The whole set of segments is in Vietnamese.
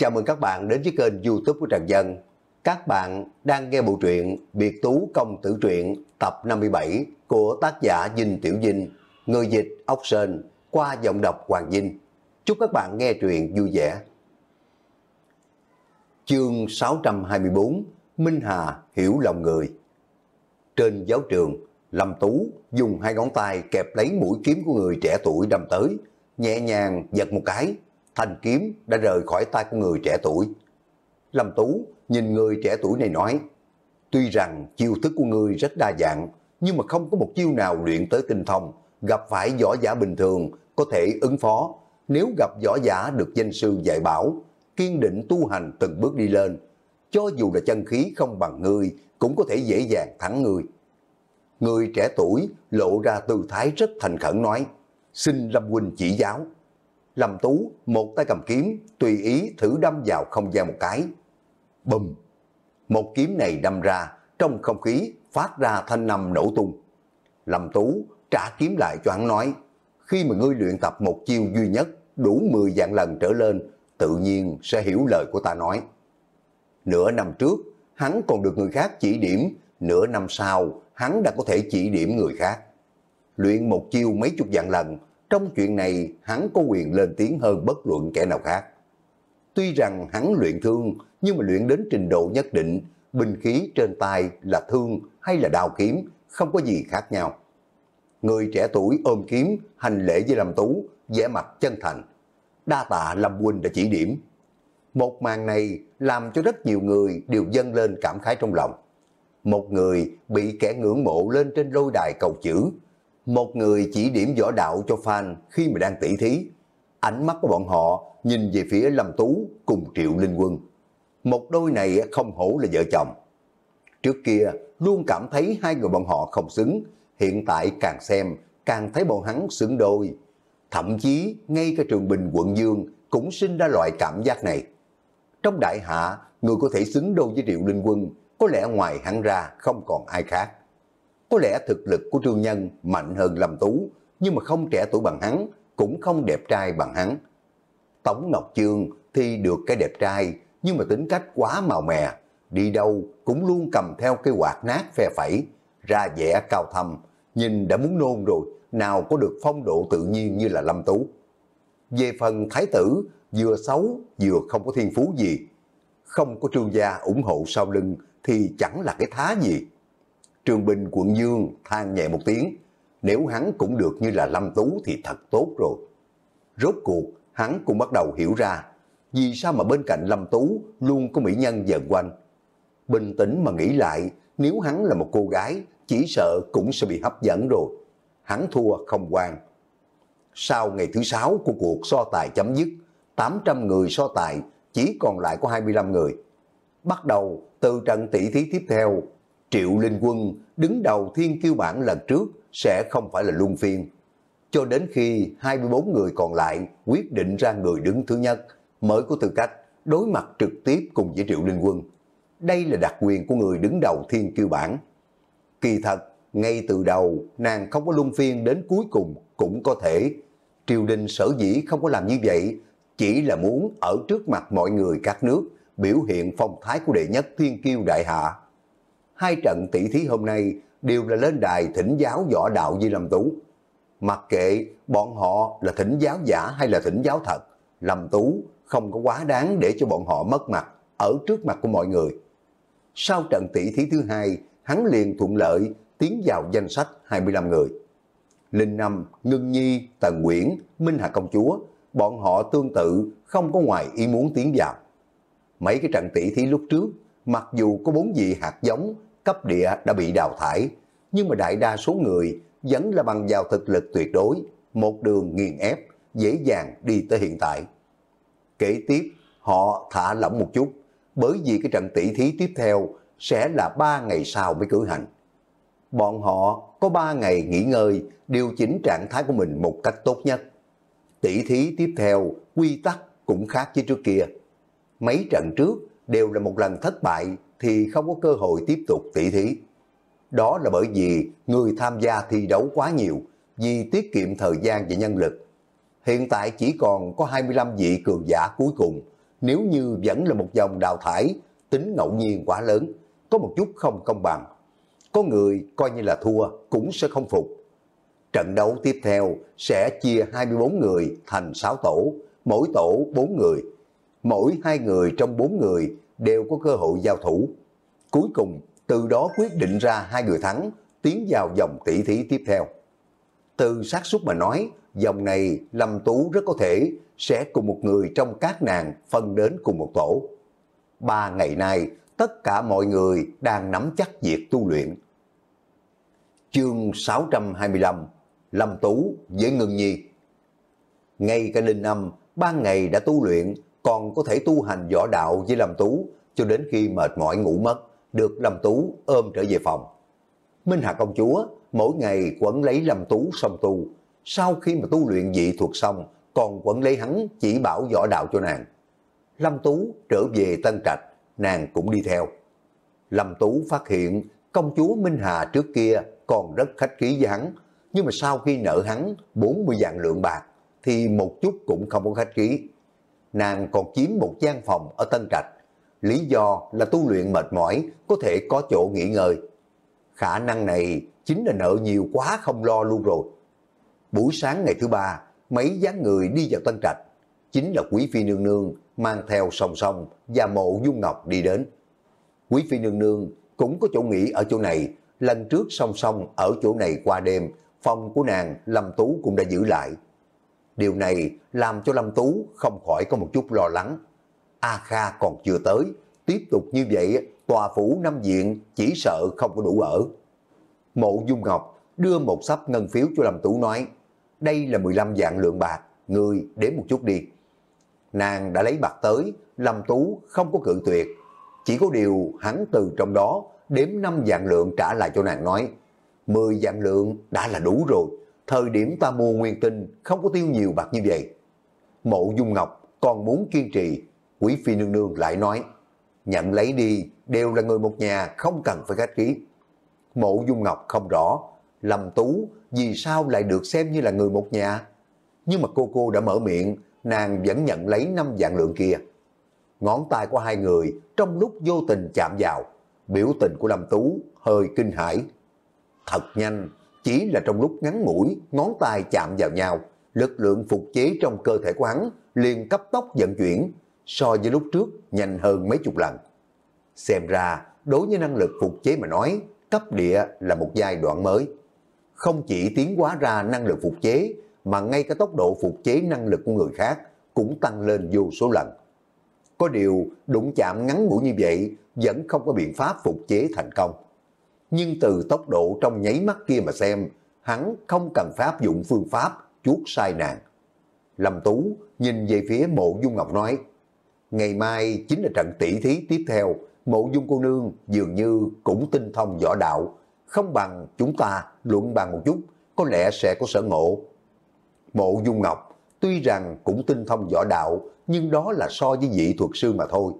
Chào mừng các bạn đến với kênh youtube của Trần Dân. Các bạn đang nghe bộ truyện Biệt Tú Công Tử Truyện tập 57 của tác giả Dinh Tiểu Dinh, người dịch Ốc Sơn qua giọng đọc Hoàng Dinh. Chúc các bạn nghe truyện vui vẻ. Chương 624 Minh Hà hiểu lòng người Trên giáo trường, Lâm Tú dùng hai ngón tay kẹp lấy mũi kiếm của người trẻ tuổi đâm tới, nhẹ nhàng giật một cái thanh kiếm đã rời khỏi tay của người trẻ tuổi. Lâm Tú nhìn người trẻ tuổi này nói, tuy rằng chiêu thức của người rất đa dạng, nhưng mà không có một chiêu nào luyện tới tinh thông, gặp phải võ giả bình thường có thể ứng phó. Nếu gặp võ giả được danh sư dạy bảo, kiên định tu hành từng bước đi lên, cho dù là chân khí không bằng người cũng có thể dễ dàng thắng người. Người trẻ tuổi lộ ra tư thái rất thành khẩn nói, xin Lâm Huynh chỉ giáo. Lâm Tú một tay cầm kiếm, tùy ý thử đâm vào không gian một cái. Bùm! Một kiếm này đâm ra, trong không khí phát ra thanh nằm nổ tung. Lâm Tú trả kiếm lại cho hắn nói, khi mà ngươi luyện tập một chiêu duy nhất đủ 10 dạng lần trở lên, tự nhiên sẽ hiểu lời của ta nói. Nửa năm trước, hắn còn được người khác chỉ điểm, nửa năm sau, hắn đã có thể chỉ điểm người khác. Luyện một chiêu mấy chục dạng lần, trong chuyện này hắn có quyền lên tiếng hơn bất luận kẻ nào khác. Tuy rằng hắn luyện thương, nhưng mà luyện đến trình độ nhất định, bình khí trên tay là thương hay là đào kiếm, không có gì khác nhau. Người trẻ tuổi ôm kiếm, hành lễ với Lâm Tú, vẻ mặt chân thành. Đa tạ Lâm Huynh đã chỉ điểm. Một màn này làm cho rất nhiều người đều dâng lên cảm khái trong lòng. Một người bị kẻ ngưỡng mộ lên trên lôi đài cầu chữ, một người chỉ điểm võ đạo cho fan khi mà đang tỉ thí. Ánh mắt của bọn họ nhìn về phía Lâm Tú cùng Triệu Linh Quân. Một đôi này không hổ là vợ chồng. Trước kia luôn cảm thấy hai người bọn họ không xứng, hiện tại càng xem càng thấy bọn hắn xứng đôi. Thậm chí ngay cả trường bình quận Dương cũng sinh ra loại cảm giác này. Trong đại hạ, người có thể xứng đôi với Triệu Linh Quân có lẽ ngoài hắn ra không còn ai khác. Có lẽ thực lực của Trương Nhân mạnh hơn Lâm Tú, nhưng mà không trẻ tuổi bằng hắn, cũng không đẹp trai bằng hắn. Tống Ngọc Trương thì được cái đẹp trai, nhưng mà tính cách quá màu mè, đi đâu cũng luôn cầm theo cái quạt nát phe phẩy, ra vẻ cao thâm, nhìn đã muốn nôn rồi, nào có được phong độ tự nhiên như là Lâm Tú. Về phần thái tử, vừa xấu, vừa không có thiên phú gì. Không có trương gia ủng hộ sau lưng thì chẳng là cái thá gì. Trương Bình quận Dương than nhẹ một tiếng. Nếu hắn cũng được như là Lâm Tú thì thật tốt rồi. Rốt cuộc, hắn cũng bắt đầu hiểu ra vì sao mà bên cạnh Lâm Tú luôn có mỹ nhân dần quanh. Bình tĩnh mà nghĩ lại, nếu hắn là một cô gái, chỉ sợ cũng sẽ bị hấp dẫn rồi. Hắn thua không quan. Sau ngày thứ sáu của cuộc so tài chấm dứt, 800 người so tài, chỉ còn lại có 25 người. Bắt đầu từ trận tỷ thí tiếp theo, Triệu Linh Quân đứng đầu thiên kiêu bản lần trước sẽ không phải là luân phiên. Cho đến khi 24 người còn lại quyết định ra người đứng thứ nhất mới có tư cách đối mặt trực tiếp cùng với Triệu Linh Quân. Đây là đặc quyền của người đứng đầu thiên kiêu bản. Kỳ thật, ngay từ đầu nàng không có luân phiên đến cuối cùng cũng có thể. Triều đình sở dĩ không có làm như vậy chỉ là muốn ở trước mặt mọi người các nước biểu hiện phong thái của đệ nhất thiên kiêu đại hạ hai trận tỷ thí hôm nay đều là lên đài thỉnh giáo võ đạo Di Lâm Tú. Mặc kệ bọn họ là thỉnh giáo giả hay là thỉnh giáo thật, Lâm Tú không có quá đáng để cho bọn họ mất mặt ở trước mặt của mọi người. Sau trận tỷ thí thứ hai, hắn liền thuận lợi tiến vào danh sách 25 người. Linh Năm, Ngân Nhi, Tần Nguyễn, Minh Hà Công Chúa, bọn họ tương tự không có ngoài ý muốn tiến vào. Mấy cái trận tỷ thí lúc trước, mặc dù có bốn vị hạt giống cấp địa đã bị đào thải, nhưng mà đại đa số người vẫn là bằng vào thực lực tuyệt đối, một đường nghiền ép, dễ dàng đi tới hiện tại. Kế tiếp, họ thả lỏng một chút, bởi vì cái trận tỷ thí tiếp theo sẽ là 3 ngày sau mới cử hành. Bọn họ có 3 ngày nghỉ ngơi, điều chỉnh trạng thái của mình một cách tốt nhất. Tỷ thí tiếp theo, quy tắc cũng khác với trước kia. Mấy trận trước đều là một lần thất bại thì không có cơ hội tiếp tục tỷ thí. Đó là bởi vì người tham gia thi đấu quá nhiều, vì tiết kiệm thời gian và nhân lực. Hiện tại chỉ còn có 25 vị cường giả cuối cùng, nếu như vẫn là một dòng đào thải, tính ngẫu nhiên quá lớn, có một chút không công bằng. Có người coi như là thua cũng sẽ không phục. Trận đấu tiếp theo sẽ chia 24 người thành 6 tổ, mỗi tổ 4 người. Mỗi hai người trong 4 người đều có cơ hội giao thủ. Cuối cùng, từ đó quyết định ra hai người thắng, tiến vào dòng tỷ thí tiếp theo. Từ xác suất mà nói, dòng này Lâm Tú rất có thể sẽ cùng một người trong các nàng phân đến cùng một tổ. Ba ngày nay, tất cả mọi người đang nắm chắc việc tu luyện. Chương 625 Lâm Tú với Ngân Nhi Ngay cả Linh Âm, ba ngày đã tu luyện, còn có thể tu hành võ đạo với Lâm Tú cho đến khi mệt mỏi ngủ mất, được Lâm Tú ôm trở về phòng. Minh Hà công chúa mỗi ngày quẩn lấy Lâm Tú xong tu, sau khi mà tu luyện dị thuật xong còn quẩn lấy hắn chỉ bảo võ đạo cho nàng. Lâm Tú trở về Tân Trạch, nàng cũng đi theo. Lâm Tú phát hiện công chúa Minh Hà trước kia còn rất khách khí với hắn, nhưng mà sau khi nợ hắn 40 vạn lượng bạc thì một chút cũng không có khách khí nàng còn chiếm một gian phòng ở Tân Trạch. Lý do là tu luyện mệt mỏi, có thể có chỗ nghỉ ngơi. Khả năng này chính là nợ nhiều quá không lo luôn rồi. Buổi sáng ngày thứ ba, mấy dáng người đi vào Tân Trạch. Chính là Quý Phi Nương Nương mang theo song song và mộ Dung Ngọc đi đến. Quý Phi Nương Nương cũng có chỗ nghỉ ở chỗ này, lần trước song song ở chỗ này qua đêm, phòng của nàng Lâm Tú cũng đã giữ lại. Điều này làm cho Lâm Tú không khỏi có một chút lo lắng. A Kha còn chưa tới, tiếp tục như vậy tòa phủ năm diện chỉ sợ không có đủ ở. Mộ Dung Ngọc đưa một sắp ngân phiếu cho Lâm Tú nói, đây là 15 dạng lượng bạc, người đếm một chút đi. Nàng đã lấy bạc tới, Lâm Tú không có cự tuyệt, chỉ có điều hắn từ trong đó đếm 5 dạng lượng trả lại cho nàng nói, 10 dạng lượng đã là đủ rồi thời điểm ta mua nguyên tinh không có tiêu nhiều bạc như vậy. Mộ Dung Ngọc còn muốn kiên trì, Quý Phi Nương Nương lại nói, nhận lấy đi, đều là người một nhà, không cần phải khách khí. Mộ Dung Ngọc không rõ, Lâm Tú vì sao lại được xem như là người một nhà. Nhưng mà cô cô đã mở miệng, nàng vẫn nhận lấy năm dạng lượng kia. Ngón tay của hai người trong lúc vô tình chạm vào, biểu tình của Lâm Tú hơi kinh hãi. Thật nhanh, chỉ là trong lúc ngắn mũi, ngón tay chạm vào nhau, lực lượng phục chế trong cơ thể của hắn liền cấp tốc vận chuyển, so với lúc trước nhanh hơn mấy chục lần. Xem ra, đối với năng lực phục chế mà nói, cấp địa là một giai đoạn mới. Không chỉ tiến hóa ra năng lực phục chế, mà ngay cả tốc độ phục chế năng lực của người khác cũng tăng lên vô số lần. Có điều, đụng chạm ngắn mũi như vậy vẫn không có biện pháp phục chế thành công nhưng từ tốc độ trong nháy mắt kia mà xem, hắn không cần phải áp dụng phương pháp chuốt sai nàng Lâm Tú nhìn về phía mộ dung ngọc nói, ngày mai chính là trận tỷ thí tiếp theo, mộ dung cô nương dường như cũng tinh thông võ đạo, không bằng chúng ta luận bàn một chút, có lẽ sẽ có sở ngộ. Mộ dung ngọc tuy rằng cũng tinh thông võ đạo, nhưng đó là so với vị thuật sư mà thôi.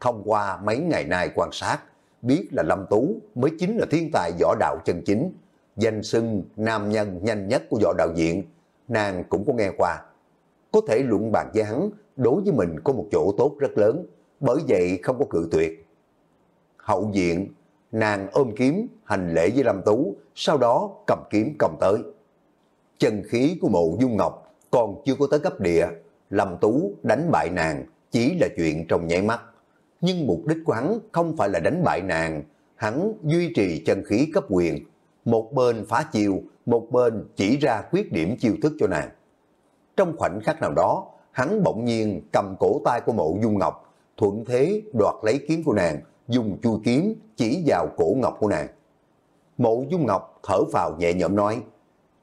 Thông qua mấy ngày nay quan sát, biết là Lâm Tú mới chính là thiên tài võ đạo chân chính, danh xưng nam nhân nhanh nhất của võ đạo diện, nàng cũng có nghe qua. Có thể luận bàn với hắn, đối với mình có một chỗ tốt rất lớn, bởi vậy không có cự tuyệt. Hậu diện, nàng ôm kiếm, hành lễ với Lâm Tú, sau đó cầm kiếm cầm tới. Chân khí của mộ dung ngọc còn chưa có tới cấp địa, Lâm Tú đánh bại nàng chỉ là chuyện trong nháy mắt nhưng mục đích của hắn không phải là đánh bại nàng, hắn duy trì chân khí cấp quyền, một bên phá chiêu, một bên chỉ ra khuyết điểm chiêu thức cho nàng. Trong khoảnh khắc nào đó, hắn bỗng nhiên cầm cổ tay của mộ dung ngọc, thuận thế đoạt lấy kiếm của nàng, dùng chui kiếm chỉ vào cổ ngọc của nàng. Mộ dung ngọc thở vào nhẹ nhõm nói,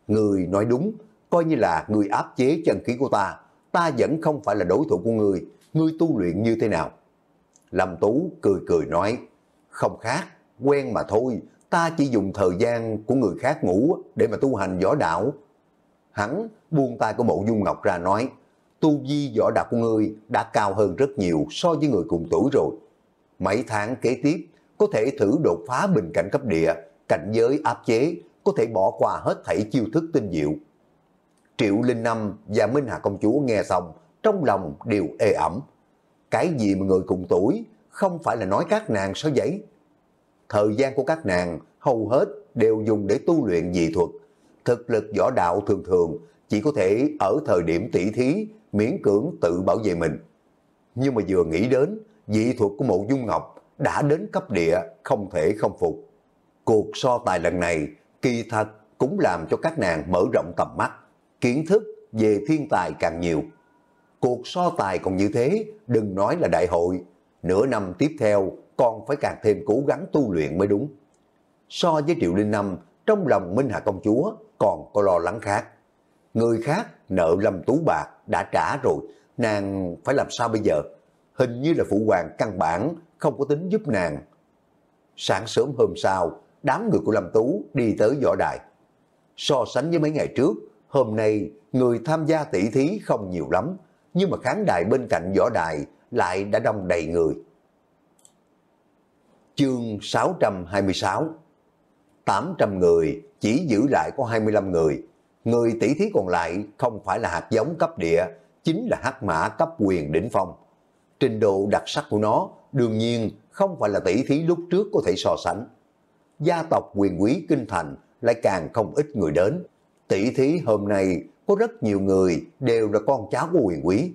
Người nói đúng, coi như là người áp chế chân khí của ta, ta vẫn không phải là đối thủ của người, ngươi tu luyện như thế nào? Lâm Tú cười cười nói, không khác, quen mà thôi, ta chỉ dùng thời gian của người khác ngủ để mà tu hành võ đạo. Hắn buông tay của mộ dung ngọc ra nói, tu vi võ đạo của ngươi đã cao hơn rất nhiều so với người cùng tuổi rồi. Mấy tháng kế tiếp, có thể thử đột phá bình cảnh cấp địa, cảnh giới áp chế, có thể bỏ qua hết thảy chiêu thức tinh diệu. Triệu Linh Năm và Minh Hà Công Chúa nghe xong, trong lòng đều ê ẩm, cái gì mà người cùng tuổi, không phải là nói các nàng sao vậy? Thời gian của các nàng hầu hết đều dùng để tu luyện dị thuật. Thực lực võ đạo thường thường chỉ có thể ở thời điểm tỷ thí miễn cưỡng tự bảo vệ mình. Nhưng mà vừa nghĩ đến, dị thuật của mộ dung ngọc đã đến cấp địa không thể không phục. Cuộc so tài lần này kỳ thật cũng làm cho các nàng mở rộng tầm mắt, kiến thức về thiên tài càng nhiều. Cuộc so tài còn như thế, đừng nói là đại hội. Nửa năm tiếp theo, con phải càng thêm cố gắng tu luyện mới đúng. So với Triệu Linh Năm, trong lòng Minh Hạ Công Chúa còn có lo lắng khác. Người khác nợ Lâm Tú Bạc đã trả rồi, nàng phải làm sao bây giờ? Hình như là phụ hoàng căn bản không có tính giúp nàng. Sáng sớm hôm sau, đám người của Lâm Tú đi tới võ đài. So sánh với mấy ngày trước, hôm nay người tham gia tỷ thí không nhiều lắm, nhưng mà khán đài bên cạnh võ đài lại đã đông đầy người. Chương 626 800 người, chỉ giữ lại có 25 người. Người tỷ thí còn lại không phải là hạt giống cấp địa, chính là hắc mã cấp quyền đỉnh phong. Trình độ đặc sắc của nó đương nhiên không phải là tỷ thí lúc trước có thể so sánh. Gia tộc quyền quý kinh thành lại càng không ít người đến. Tỷ thí hôm nay có rất nhiều người đều là con cháu của quyền quý.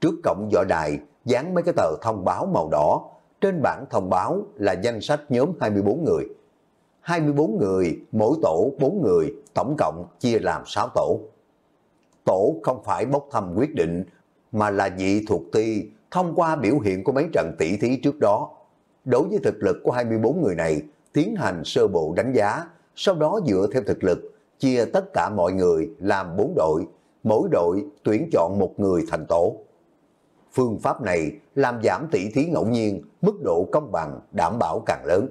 Trước cổng võ đài, dán mấy cái tờ thông báo màu đỏ, trên bảng thông báo là danh sách nhóm 24 người. 24 người, mỗi tổ 4 người, tổng cộng chia làm 6 tổ. Tổ không phải bốc thăm quyết định, mà là dị thuộc ti thông qua biểu hiện của mấy trận tỷ thí trước đó. Đối với thực lực của 24 người này, tiến hành sơ bộ đánh giá, sau đó dựa theo thực lực chia tất cả mọi người làm bốn đội, mỗi đội tuyển chọn một người thành tổ. Phương pháp này làm giảm tỷ thí ngẫu nhiên, mức độ công bằng đảm bảo càng lớn.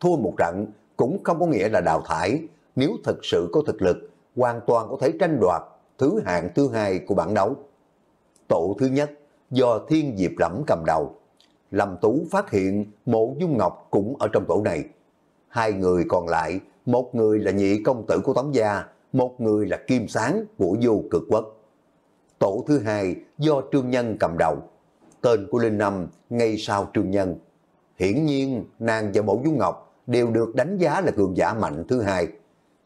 Thua một trận cũng không có nghĩa là đào thải, nếu thực sự có thực lực, hoàn toàn có thể tranh đoạt thứ hạng thứ hai của bảng đấu. Tổ thứ nhất do Thiên Diệp Lẫm cầm đầu. Lâm Tú phát hiện Mộ Dung Ngọc cũng ở trong tổ này. Hai người còn lại một người là nhị công tử của Tống Gia, một người là Kim Sáng của vô cực quốc. Tổ thứ hai do Trương Nhân cầm đầu, tên của Linh Năm ngay sau Trương Nhân. Hiển nhiên nàng và Mẫu Vũ Ngọc đều được đánh giá là cường giả mạnh thứ hai.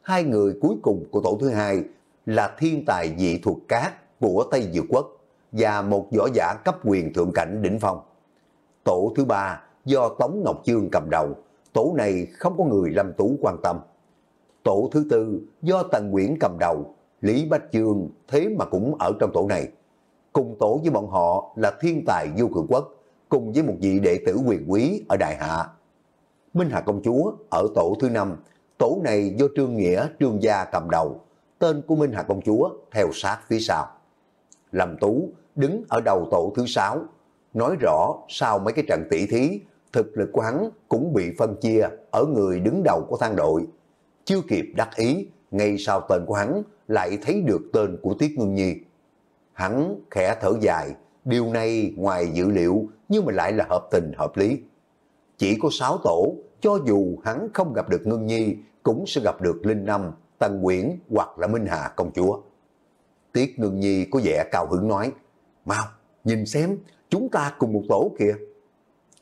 Hai người cuối cùng của tổ thứ hai là thiên tài dị thuộc cát của Tây Dược Quốc và một võ giả cấp quyền thượng cảnh đỉnh phong. Tổ thứ ba do Tống Ngọc Chương cầm đầu tổ này không có người làm tủ quan tâm. Tổ thứ tư do Tần Nguyễn cầm đầu, Lý Bách Dương thế mà cũng ở trong tổ này. Cùng tổ với bọn họ là thiên tài du cử quốc, cùng với một vị đệ tử quyền quý ở Đại Hạ. Minh Hà Công Chúa ở tổ thứ năm, tổ này do Trương Nghĩa, Trương Gia cầm đầu, tên của Minh Hà Công Chúa theo sát phía sau. Lâm Tú đứng ở đầu tổ thứ sáu, nói rõ sau mấy cái trận tỷ thí thực lực của hắn cũng bị phân chia ở người đứng đầu của thang đội. Chưa kịp đắc ý, ngay sau tên của hắn lại thấy được tên của Tiết Ngưng Nhi. Hắn khẽ thở dài, điều này ngoài dự liệu nhưng mà lại là hợp tình hợp lý. Chỉ có 6 tổ, cho dù hắn không gặp được Ngưng Nhi, cũng sẽ gặp được Linh Năm, Tần Quyển hoặc là Minh Hà công chúa. Tiết Ngưng Nhi có vẻ cao hứng nói, mau, nhìn xem, chúng ta cùng một tổ kìa.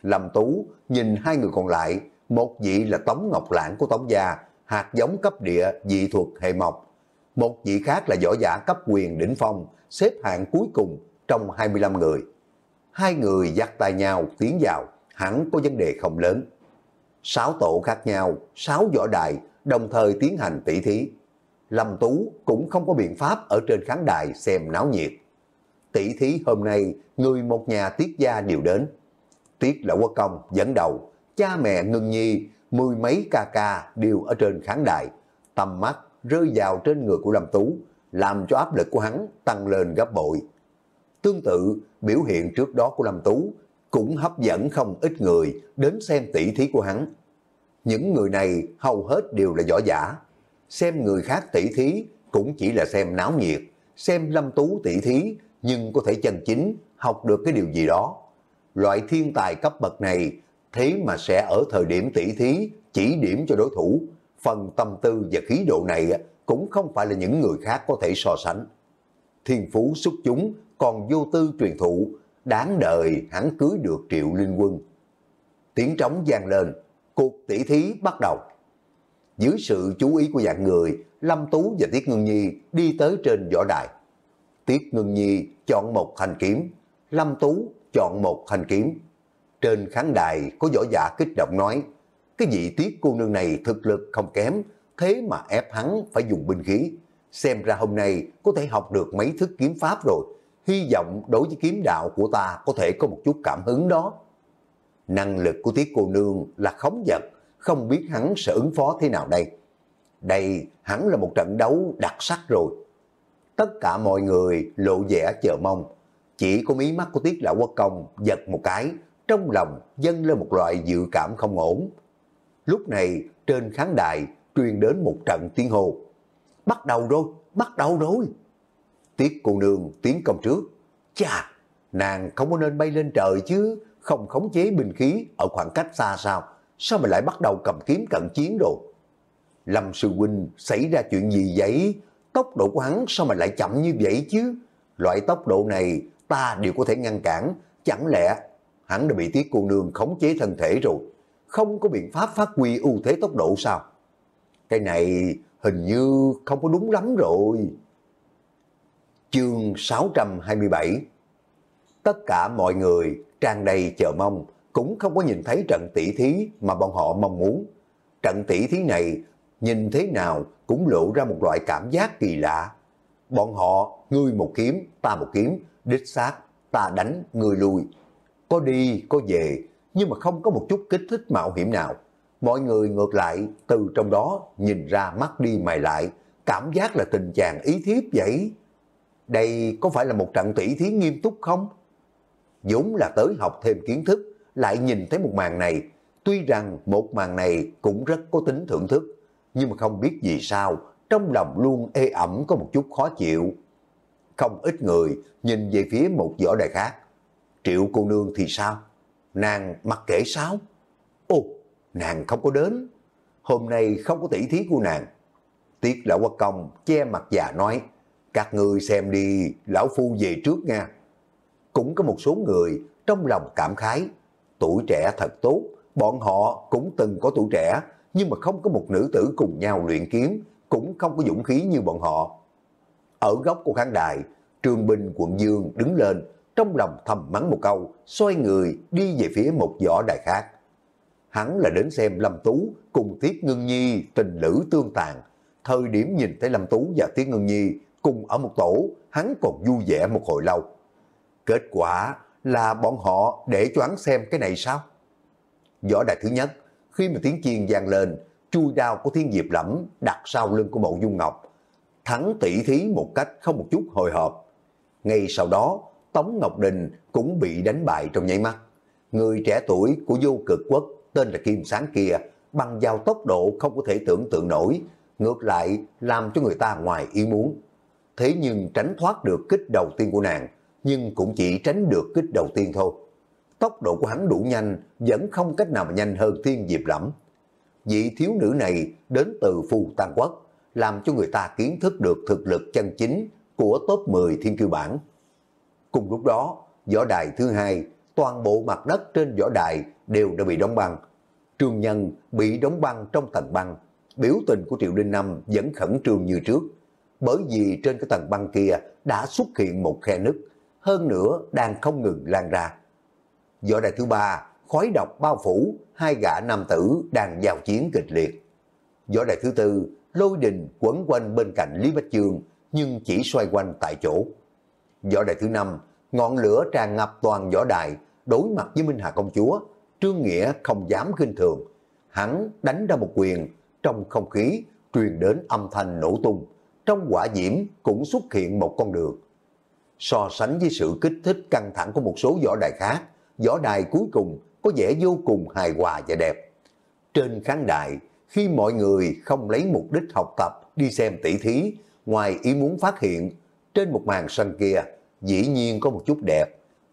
Lâm Tú nhìn hai người còn lại, một vị là Tống Ngọc Lãng của Tống Gia, hạt giống cấp địa dị thuộc hệ mộc. Một vị khác là võ giả cấp quyền đỉnh phong, xếp hạng cuối cùng trong 25 người. Hai người dắt tay nhau tiến vào, hẳn có vấn đề không lớn. Sáu tổ khác nhau, sáu võ đại, đồng thời tiến hành tỷ thí. Lâm Tú cũng không có biện pháp ở trên khán đài xem náo nhiệt. Tỷ thí hôm nay, người một nhà tiết gia đều đến. Tiết là Quốc Công dẫn đầu, cha mẹ ngưng Nhi, mười mấy ca ca đều ở trên khán đài. Tầm mắt rơi vào trên người của Lâm Tú, làm cho áp lực của hắn tăng lên gấp bội. Tương tự, biểu hiện trước đó của Lâm Tú cũng hấp dẫn không ít người đến xem tỷ thí của hắn. Những người này hầu hết đều là võ giả. Xem người khác tỷ thí cũng chỉ là xem náo nhiệt, xem Lâm Tú tỷ thí nhưng có thể chân chính học được cái điều gì đó loại thiên tài cấp bậc này thế mà sẽ ở thời điểm tỷ thí chỉ điểm cho đối thủ. Phần tâm tư và khí độ này cũng không phải là những người khác có thể so sánh. Thiên phú xuất chúng còn vô tư truyền thụ, đáng đời hắn cưới được triệu linh quân. Tiếng trống vang lên, cuộc tỷ thí bắt đầu. Dưới sự chú ý của dạng người, Lâm Tú và Tiết Ngân Nhi đi tới trên võ đài. Tiết Ngân Nhi chọn một thanh kiếm, Lâm Tú chọn một thanh kiếm. Trên khán đài có võ giả kích động nói, cái vị tiết cô nương này thực lực không kém, thế mà ép hắn phải dùng binh khí. Xem ra hôm nay có thể học được mấy thức kiếm pháp rồi, hy vọng đối với kiếm đạo của ta có thể có một chút cảm hứng đó. Năng lực của tiết cô nương là khống vật, không biết hắn sẽ ứng phó thế nào đây. Đây hắn là một trận đấu đặc sắc rồi. Tất cả mọi người lộ vẻ chờ mong, chỉ có mí mắt của Tiết Lão Quốc Công giật một cái, trong lòng dâng lên một loại dự cảm không ổn. Lúc này, trên khán đài truyền đến một trận tiếng hồ. Bắt đầu rồi, bắt đầu rồi. Tiết cô nương tiến công trước. Chà, nàng không có nên bay lên trời chứ, không khống chế binh khí ở khoảng cách xa sao. Sao mà lại bắt đầu cầm kiếm cận chiến rồi? Lâm Sư Huynh xảy ra chuyện gì vậy? Tốc độ của hắn sao mà lại chậm như vậy chứ? Loại tốc độ này ta đều có thể ngăn cản, chẳng lẽ hắn đã bị tiết cô nương khống chế thân thể rồi, không có biện pháp phát huy ưu thế tốc độ sao? Cái này hình như không có đúng lắm rồi. Chương 627 Tất cả mọi người trang đầy chờ mong, cũng không có nhìn thấy trận tỷ thí mà bọn họ mong muốn. Trận tỷ thí này nhìn thế nào cũng lộ ra một loại cảm giác kỳ lạ. Bọn họ, ngươi một kiếm, ta một kiếm, đích xác ta đánh người lùi. Có đi, có về, nhưng mà không có một chút kích thích mạo hiểm nào. Mọi người ngược lại, từ trong đó nhìn ra mắt đi mày lại, cảm giác là tình trạng ý thiếp vậy. Đây có phải là một trận tỷ thí nghiêm túc không? Dũng là tới học thêm kiến thức, lại nhìn thấy một màn này. Tuy rằng một màn này cũng rất có tính thưởng thức, nhưng mà không biết vì sao, trong lòng luôn ê ẩm có một chút khó chịu không ít người nhìn về phía một võ đài khác. Triệu cô nương thì sao? Nàng mặc kệ sao? Ồ, nàng không có đến. Hôm nay không có tỷ thí của nàng. Tiết lão quốc công che mặt già nói, các người xem đi, lão phu về trước nha. Cũng có một số người trong lòng cảm khái, tuổi trẻ thật tốt, bọn họ cũng từng có tuổi trẻ, nhưng mà không có một nữ tử cùng nhau luyện kiếm, cũng không có dũng khí như bọn họ. Ở góc của khán đài, Trương Bình quận Dương đứng lên, trong lòng thầm mắng một câu, xoay người đi về phía một võ đài khác. Hắn là đến xem Lâm Tú cùng Tiết Ngưng Nhi tình lữ tương tàn. Thời điểm nhìn thấy Lâm Tú và Tiết Ngưng Nhi cùng ở một tổ, hắn còn vui vẻ một hồi lâu. Kết quả là bọn họ để cho hắn xem cái này sao? Võ đài thứ nhất, khi mà tiếng chiên vang lên, chui đao của Thiên Diệp Lẫm đặt sau lưng của Mộ Dung Ngọc thắng tỷ thí một cách không một chút hồi hộp. Ngay sau đó, Tống Ngọc Đình cũng bị đánh bại trong nháy mắt. Người trẻ tuổi của vô cực quốc tên là Kim Sáng kia bằng giao tốc độ không có thể tưởng tượng nổi, ngược lại làm cho người ta ngoài ý muốn. Thế nhưng tránh thoát được kích đầu tiên của nàng, nhưng cũng chỉ tránh được kích đầu tiên thôi. Tốc độ của hắn đủ nhanh, vẫn không cách nào mà nhanh hơn thiên diệp lẫm. Vị thiếu nữ này đến từ phù Tăng Quốc, làm cho người ta kiến thức được thực lực chân chính của top 10 thiên kiêu bản. Cùng lúc đó, võ đài thứ hai, toàn bộ mặt đất trên võ đài đều đã bị đóng băng. Trường Nhân bị đóng băng trong tầng băng, biểu tình của Triệu Đinh Năm vẫn khẩn trương như trước, bởi vì trên cái tầng băng kia đã xuất hiện một khe nứt, hơn nữa đang không ngừng lan ra. Võ đài thứ ba, khói độc bao phủ, hai gã nam tử đang giao chiến kịch liệt. Võ đài thứ tư, lôi đình quấn quanh bên cạnh Lý Bách Dương, nhưng chỉ xoay quanh tại chỗ. Võ đài thứ năm, ngọn lửa tràn ngập toàn võ đài, đối mặt với Minh Hà Công Chúa, Trương Nghĩa không dám khinh thường. Hắn đánh ra một quyền, trong không khí truyền đến âm thanh nổ tung, trong quả diễm cũng xuất hiện một con đường. So sánh với sự kích thích căng thẳng của một số võ đài khác, võ đài cuối cùng có vẻ vô cùng hài hòa và đẹp. Trên khán đài, khi mọi người không lấy mục đích học tập đi xem tỷ thí, ngoài ý muốn phát hiện, trên một màn sân kia dĩ nhiên có một chút đẹp.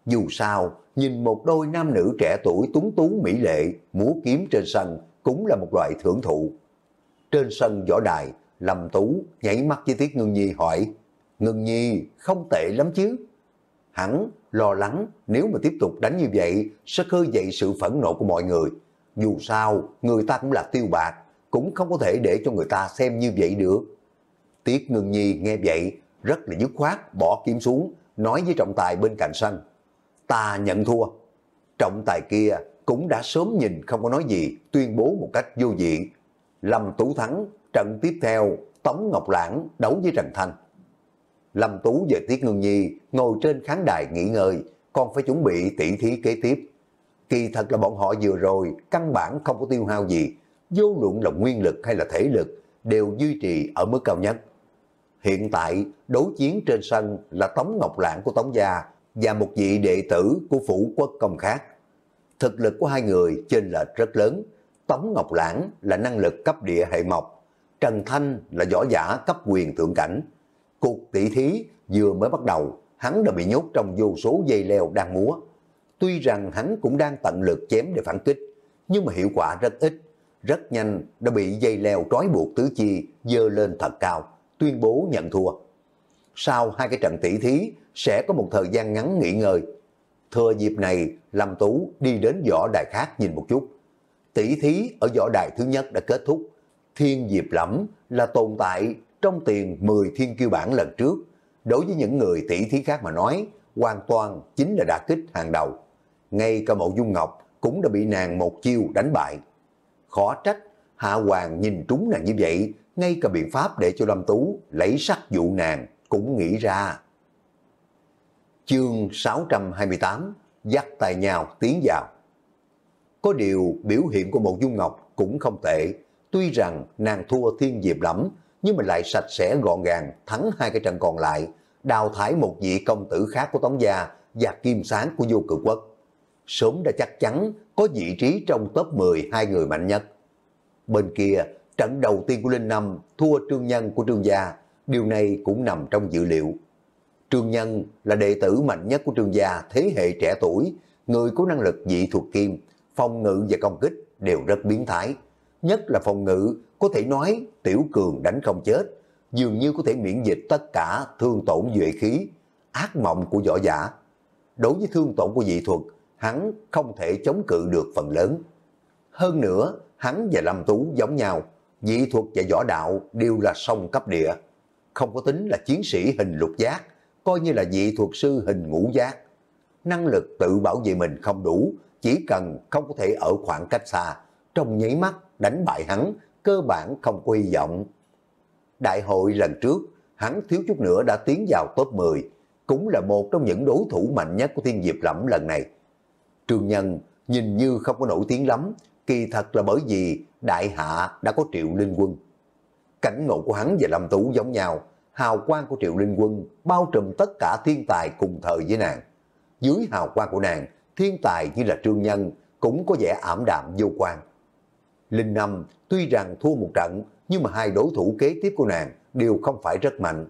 Dù sao, nhìn một đôi nam nữ trẻ tuổi túng tú mỹ lệ, múa kiếm trên sân cũng là một loại thưởng thụ. Trên sân võ đài, Lâm Tú nhảy mắt với Tiết Ngân Nhi hỏi, Ngân Nhi không tệ lắm chứ? Hắn lo lắng nếu mà tiếp tục đánh như vậy sẽ khơi dậy sự phẫn nộ của mọi người. Dù sao, người ta cũng là tiêu bạc, cũng không có thể để cho người ta xem như vậy được. Tiết Ngưng Nhi nghe vậy, rất là dứt khoát bỏ kiếm xuống, nói với trọng tài bên cạnh sân. Ta nhận thua. Trọng tài kia cũng đã sớm nhìn không có nói gì, tuyên bố một cách vô dị. Lâm Tú thắng, trận tiếp theo, Tống Ngọc Lãng đấu với Trần Thanh. Lâm Tú và Tiết Ngưng Nhi ngồi trên khán đài nghỉ ngơi, còn phải chuẩn bị tỷ thí kế tiếp. Kỳ thật là bọn họ vừa rồi, căn bản không có tiêu hao gì, vô luận là nguyên lực hay là thể lực, đều duy trì ở mức cao nhất. Hiện tại, đối chiến trên sân là Tống Ngọc Lãng của Tống Gia và một vị đệ tử của Phủ Quốc Công khác. Thực lực của hai người trên là rất lớn. Tống Ngọc Lãng là năng lực cấp địa hệ mộc, Trần Thanh là võ giả cấp quyền thượng cảnh. Cuộc tỷ thí vừa mới bắt đầu, hắn đã bị nhốt trong vô số dây leo đang múa. Tuy rằng hắn cũng đang tận lực chém để phản kích, nhưng mà hiệu quả rất ít rất nhanh đã bị dây leo trói buộc tứ chi dơ lên thật cao, tuyên bố nhận thua. Sau hai cái trận tỷ thí sẽ có một thời gian ngắn nghỉ ngơi. Thừa dịp này, Lâm Tú đi đến võ đài khác nhìn một chút. Tỷ thí ở võ đài thứ nhất đã kết thúc. Thiên Diệp Lẫm là tồn tại trong tiền 10 thiên kiêu bản lần trước. Đối với những người tỷ thí khác mà nói, hoàn toàn chính là đả kích hàng đầu. Ngay cả mộ Dung Ngọc cũng đã bị nàng một chiêu đánh bại khó trách Hạ Hoàng nhìn trúng nàng như vậy, ngay cả biện pháp để cho Lâm Tú lấy sắc dụ nàng cũng nghĩ ra. Chương 628 Dắt tài nhau tiến vào Có điều biểu hiện của một Dung Ngọc cũng không tệ, tuy rằng nàng thua thiên diệp lắm, nhưng mà lại sạch sẽ gọn gàng thắng hai cái trận còn lại, đào thải một vị công tử khác của Tống Gia và kim sáng của vô cực quốc sớm đã chắc chắn có vị trí trong top 10 hai người mạnh nhất. Bên kia, trận đầu tiên của Linh Năm thua Trương Nhân của Trương Gia, điều này cũng nằm trong dự liệu. Trương Nhân là đệ tử mạnh nhất của Trương Gia thế hệ trẻ tuổi, người có năng lực dị thuộc kim, phòng ngự và công kích đều rất biến thái. Nhất là phòng ngự, có thể nói Tiểu Cường đánh không chết, dường như có thể miễn dịch tất cả thương tổn duệ khí, ác mộng của võ giả. Đối với thương tổn của dị thuật, hắn không thể chống cự được phần lớn. Hơn nữa, hắn và Lâm Tú giống nhau, dị thuật và võ đạo đều là song cấp địa, không có tính là chiến sĩ hình lục giác, coi như là dị thuật sư hình ngũ giác. Năng lực tự bảo vệ mình không đủ, chỉ cần không có thể ở khoảng cách xa, trong nháy mắt đánh bại hắn, cơ bản không có hy vọng. Đại hội lần trước, hắn thiếu chút nữa đã tiến vào top 10, cũng là một trong những đối thủ mạnh nhất của Thiên Diệp Lẫm lần này. Trương Nhân nhìn như không có nổi tiếng lắm, kỳ thật là bởi vì đại hạ đã có triệu linh quân. Cảnh ngộ của hắn và Lâm Tú giống nhau, hào quang của triệu linh quân bao trùm tất cả thiên tài cùng thời với nàng. Dưới hào quang của nàng, thiên tài như là Trương Nhân cũng có vẻ ảm đạm vô quan. Linh Năm tuy rằng thua một trận, nhưng mà hai đối thủ kế tiếp của nàng đều không phải rất mạnh.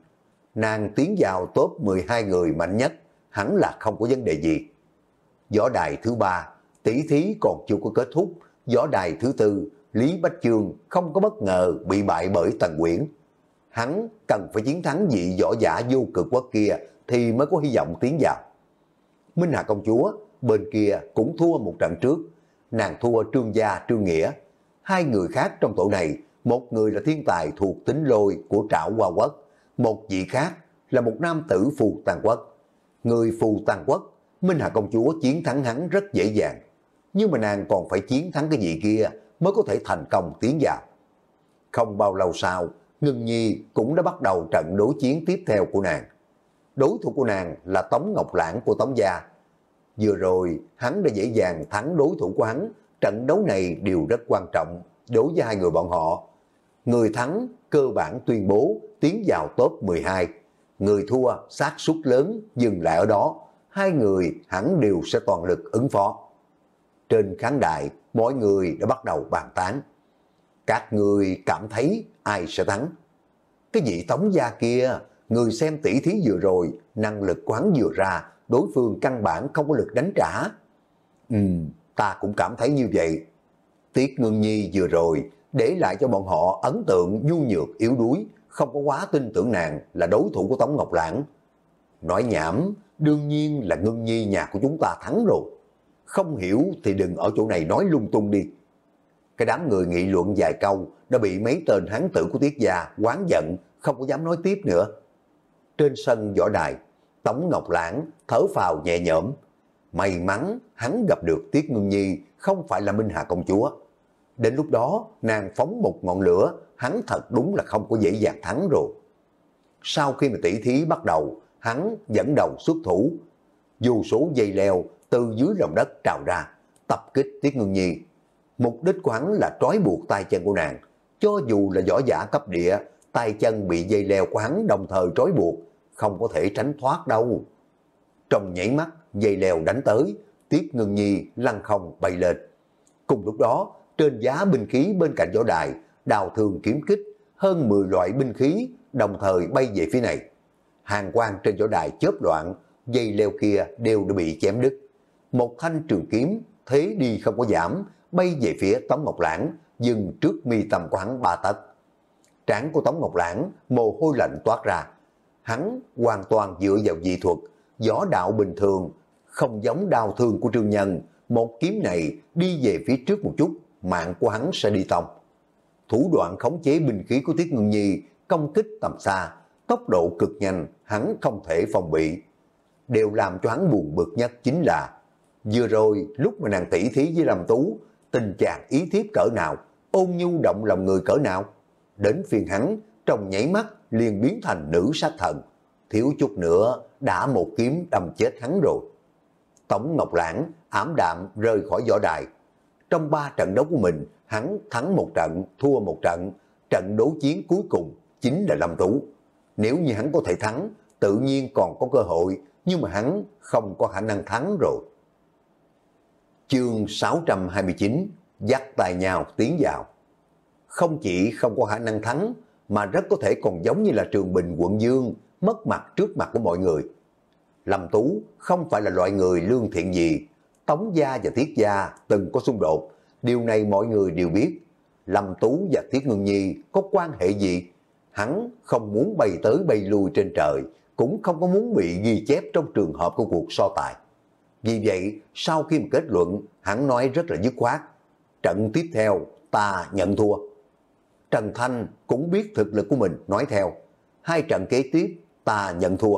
Nàng tiến vào top 12 người mạnh nhất, hẳn là không có vấn đề gì võ đài thứ ba, tỷ thí còn chưa có kết thúc, võ đài thứ tư, Lý Bách Trường không có bất ngờ bị bại bởi Tần Quyển. Hắn cần phải chiến thắng vị võ giả vô cực quốc kia thì mới có hy vọng tiến vào. Minh Hà công chúa bên kia cũng thua một trận trước, nàng thua Trương Gia Trương Nghĩa. Hai người khác trong tổ này, một người là thiên tài thuộc tính lôi của Trảo Hoa Quốc, một vị khác là một nam tử phù Tàn Quốc. Người phù Tàn Quốc Minh Hà công chúa chiến thắng hắn rất dễ dàng. Nhưng mà nàng còn phải chiến thắng cái gì kia mới có thể thành công tiến vào. Không bao lâu sau, Ngân Nhi cũng đã bắt đầu trận đối chiến tiếp theo của nàng. Đối thủ của nàng là Tống Ngọc Lãng của Tống Gia. Vừa rồi, hắn đã dễ dàng thắng đối thủ của hắn. Trận đấu này đều rất quan trọng đối với hai người bọn họ. Người thắng cơ bản tuyên bố tiến vào top 12. Người thua xác suất lớn dừng lại ở đó hai người hẳn đều sẽ toàn lực ứng phó. Trên khán đài, mọi người đã bắt đầu bàn tán. Các người cảm thấy ai sẽ thắng? Cái vị tống gia kia, người xem tỷ thí vừa rồi, năng lực quán vừa ra, đối phương căn bản không có lực đánh trả. Ừ, ta cũng cảm thấy như vậy. Tiết Ngân Nhi vừa rồi, để lại cho bọn họ ấn tượng nhu nhược yếu đuối, không có quá tin tưởng nàng là đối thủ của Tống Ngọc Lãng. Nói nhảm, đương nhiên là Ngưng Nhi nhà của chúng ta thắng rồi. Không hiểu thì đừng ở chỗ này nói lung tung đi. Cái đám người nghị luận dài câu đã bị mấy tên hán tử của Tiết Gia quán giận, không có dám nói tiếp nữa. Trên sân võ đài, Tống Ngọc Lãng thở phào nhẹ nhõm. May mắn hắn gặp được Tiết Ngưng Nhi không phải là Minh Hà Công Chúa. Đến lúc đó nàng phóng một ngọn lửa, hắn thật đúng là không có dễ dàng thắng rồi. Sau khi mà tỷ thí bắt đầu, hắn dẫn đầu xuất thủ. Dù số dây leo từ dưới lòng đất trào ra, tập kích Tiết Ngưng Nhi. Mục đích của hắn là trói buộc tay chân của nàng. Cho dù là võ giả cấp địa, tay chân bị dây leo của hắn đồng thời trói buộc, không có thể tránh thoát đâu. Trong nhảy mắt, dây leo đánh tới, Tiết Ngưng Nhi lăn không bay lên. Cùng lúc đó, trên giá binh khí bên cạnh võ đài, đào thường kiếm kích, hơn 10 loại binh khí đồng thời bay về phía này hàng quan trên chỗ đài chớp loạn, dây leo kia đều đã bị chém đứt. Một thanh trường kiếm, thế đi không có giảm, bay về phía Tống Ngọc Lãng, dừng trước mi tầm của hắn ba tấc. Trán của Tống Ngọc Lãng mồ hôi lạnh toát ra. Hắn hoàn toàn dựa vào dị thuật, gió đạo bình thường, không giống đau thương của trương nhân. Một kiếm này đi về phía trước một chút, mạng của hắn sẽ đi tòng. Thủ đoạn khống chế binh khí của Tiết Ngân Nhi công kích tầm xa tốc độ cực nhanh, hắn không thể phòng bị. Đều làm cho hắn buồn bực nhất chính là, vừa rồi lúc mà nàng tỷ thí với Lâm Tú, tình trạng ý thiếp cỡ nào, ôn nhu động lòng người cỡ nào. Đến phiên hắn, trong nhảy mắt liền biến thành nữ sát thần, thiếu chút nữa đã một kiếm đâm chết hắn rồi. Tổng Ngọc Lãng ảm đạm rơi khỏi võ đài. Trong ba trận đấu của mình, hắn thắng một trận, thua một trận, trận đấu chiến cuối cùng chính là Lâm Tú. Nếu như hắn có thể thắng, tự nhiên còn có cơ hội, nhưng mà hắn không có khả năng thắng rồi. Chương 629 Dắt tài nhào tiến vào Không chỉ không có khả năng thắng, mà rất có thể còn giống như là Trường Bình quận Dương, mất mặt trước mặt của mọi người. Lâm Tú không phải là loại người lương thiện gì, Tống Gia và Tiết Gia từng có xung đột, điều này mọi người đều biết. Lâm Tú và Tiết Ngưng Nhi có quan hệ gì Hắn không muốn bay tới bay lui trên trời, cũng không có muốn bị ghi chép trong trường hợp của cuộc so tài. Vì vậy, sau khi kết luận, hắn nói rất là dứt khoát. Trận tiếp theo, ta nhận thua. Trần Thanh cũng biết thực lực của mình, nói theo. Hai trận kế tiếp, ta nhận thua.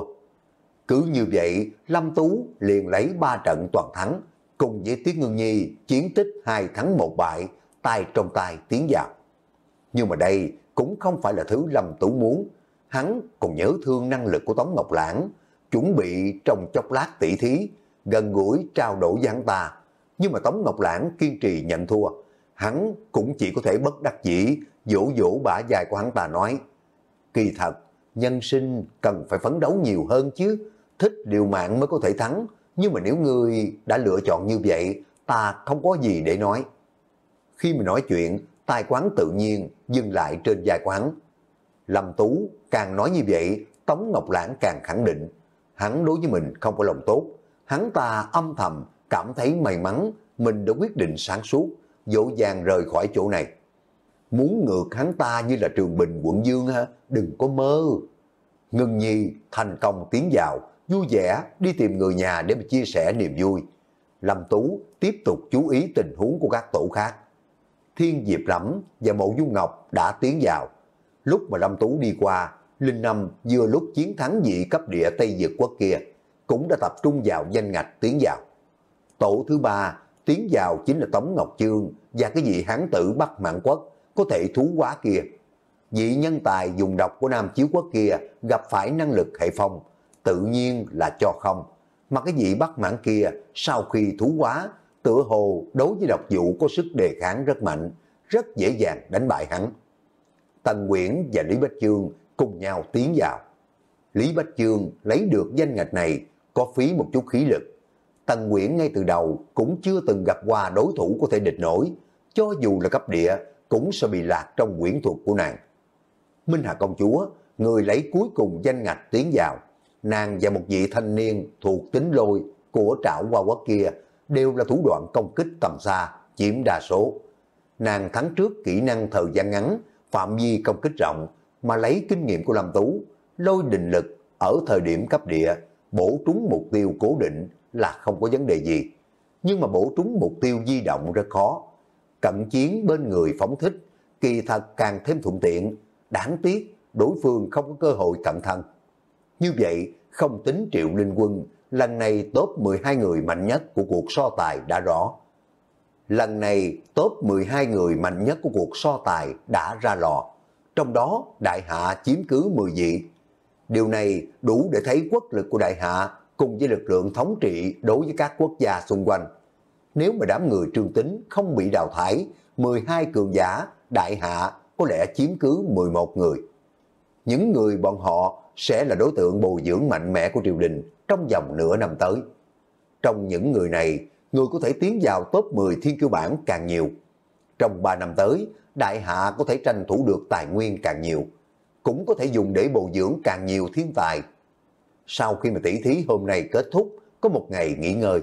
Cứ như vậy, Lâm Tú liền lấy ba trận toàn thắng, cùng với Tiết Ngưng Nhi chiến tích hai thắng một bại, tay trong tay tiến vào. Nhưng mà đây, cũng không phải là thứ lầm Tú muốn. Hắn còn nhớ thương năng lực của Tống Ngọc Lãng, chuẩn bị trong chốc lát tỷ thí, gần gũi trao đổi với hắn ta Nhưng mà Tống Ngọc Lãng kiên trì nhận thua, hắn cũng chỉ có thể bất đắc dĩ, dỗ dỗ bả dài của hắn ta nói. Kỳ thật, nhân sinh cần phải phấn đấu nhiều hơn chứ, thích điều mạng mới có thể thắng. Nhưng mà nếu ngươi đã lựa chọn như vậy, ta không có gì để nói. Khi mà nói chuyện, Tài quán tự nhiên dừng lại trên vai của hắn. Lâm Tú càng nói như vậy, Tống Ngọc Lãng càng khẳng định, hắn đối với mình không có lòng tốt, hắn ta âm thầm cảm thấy may mắn mình đã quyết định sáng suốt, dỗ dàng rời khỏi chỗ này. Muốn ngược hắn ta như là Trường Bình quận Dương ha, đừng có mơ. Ngân Nhi thành công tiến vào, vui vẻ đi tìm người nhà để mà chia sẻ niềm vui. Lâm Tú tiếp tục chú ý tình huống của các tổ khác. Thiên Diệp Lẫm và Mộ Dung Ngọc đã tiến vào. Lúc mà Lâm Tú đi qua, Linh Năm vừa lúc chiến thắng dị cấp địa Tây Dược quốc kia, cũng đã tập trung vào danh ngạch tiến vào. Tổ thứ ba tiến vào chính là Tống Ngọc Chương và cái vị hán tử Bắc Mạng Quốc có thể thú quá kia. Vị nhân tài dùng độc của Nam Chiếu Quốc kia gặp phải năng lực hệ phong, tự nhiên là cho không. Mà cái vị Bắc Mạng kia sau khi thú quá tựa hồ đối với độc dụ có sức đề kháng rất mạnh, rất dễ dàng đánh bại hắn. Tần Nguyễn và Lý Bách Chương cùng nhau tiến vào. Lý Bách Chương lấy được danh ngạch này có phí một chút khí lực. Tần Nguyễn ngay từ đầu cũng chưa từng gặp qua đối thủ có thể địch nổi, cho dù là cấp địa cũng sẽ bị lạc trong quyển thuộc của nàng. Minh Hà Công Chúa, người lấy cuối cùng danh ngạch tiến vào, nàng và một vị thanh niên thuộc tính lôi của trảo hoa quốc kia đều là thủ đoạn công kích tầm xa, chiếm đa số. Nàng thắng trước kỹ năng thời gian ngắn, phạm vi công kích rộng, mà lấy kinh nghiệm của Lâm Tú, lôi định lực ở thời điểm cấp địa, bổ trúng mục tiêu cố định là không có vấn đề gì. Nhưng mà bổ trúng mục tiêu di động rất khó. Cận chiến bên người phóng thích, kỳ thật càng thêm thuận tiện, đáng tiếc đối phương không có cơ hội cận thân. Như vậy, không tính triệu linh quân lần này top 12 người mạnh nhất của cuộc so tài đã rõ. Lần này top 12 người mạnh nhất của cuộc so tài đã ra lò. Trong đó đại hạ chiếm cứ 10 vị. Điều này đủ để thấy quốc lực của đại hạ cùng với lực lượng thống trị đối với các quốc gia xung quanh. Nếu mà đám người trương tính không bị đào thải, 12 cường giả đại hạ có lẽ chiếm cứ 11 người. Những người bọn họ sẽ là đối tượng bồi dưỡng mạnh mẽ của triều đình trong vòng nửa năm tới. Trong những người này, người có thể tiến vào top 10 thiên kiêu bản càng nhiều. Trong 3 năm tới, đại hạ có thể tranh thủ được tài nguyên càng nhiều, cũng có thể dùng để bồi dưỡng càng nhiều thiên tài. Sau khi mà tỷ thí hôm nay kết thúc, có một ngày nghỉ ngơi.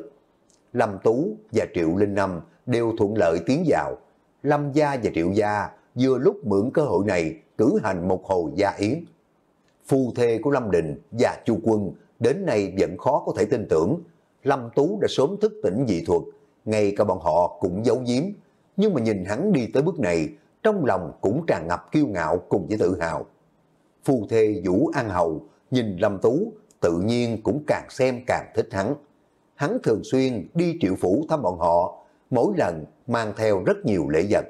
Lâm Tú và Triệu Linh Năm đều thuận lợi tiến vào. Lâm Gia và Triệu Gia vừa lúc mượn cơ hội này cử hành một hồi gia yến. Phu thê của Lâm Đình và Chu Quân đến nay vẫn khó có thể tin tưởng. Lâm Tú đã sớm thức tỉnh dị thuật, ngay cả bọn họ cũng giấu giếm. Nhưng mà nhìn hắn đi tới bước này, trong lòng cũng tràn ngập kiêu ngạo cùng với tự hào. Phu thê Vũ An Hầu nhìn Lâm Tú, tự nhiên cũng càng xem càng thích hắn. Hắn thường xuyên đi triệu phủ thăm bọn họ, mỗi lần mang theo rất nhiều lễ vật.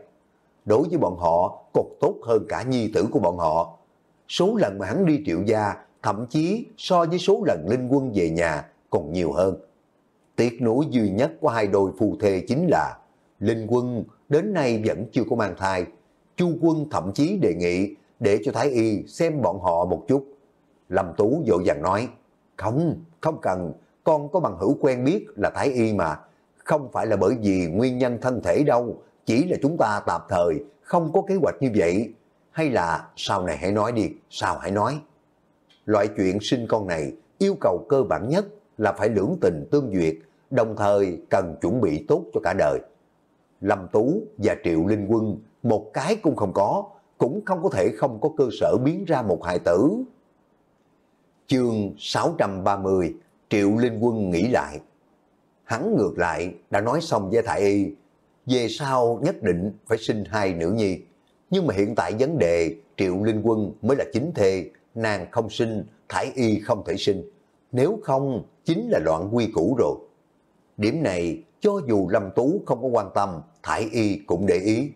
Đối với bọn họ cột tốt hơn cả nhi tử của bọn họ. Số lần mà hắn đi triệu gia thậm chí so với số lần Linh Quân về nhà còn nhiều hơn. Tiếc nuối duy nhất của hai đôi phù thê chính là Linh Quân đến nay vẫn chưa có mang thai. Chu Quân thậm chí đề nghị để cho Thái Y xem bọn họ một chút. Lâm Tú vội dàng nói, không, không cần, con có bằng hữu quen biết là Thái Y mà. Không phải là bởi vì nguyên nhân thân thể đâu, chỉ là chúng ta tạm thời không có kế hoạch như vậy. Hay là sau này hãy nói đi, sao hãy nói loại chuyện sinh con này yêu cầu cơ bản nhất là phải lưỡng tình tương duyệt, đồng thời cần chuẩn bị tốt cho cả đời. Lâm Tú và Triệu Linh Quân một cái cũng không có, cũng không có thể không có cơ sở biến ra một hài tử. Chương 630 Triệu Linh Quân nghĩ lại. Hắn ngược lại đã nói xong với Thải Y, về sau nhất định phải sinh hai nữ nhi. Nhưng mà hiện tại vấn đề Triệu Linh Quân mới là chính thề nàng không sinh, Thái Y không thể sinh. Nếu không, chính là loạn quy cũ rồi. Điểm này, cho dù Lâm Tú không có quan tâm, Thái Y cũng để ý.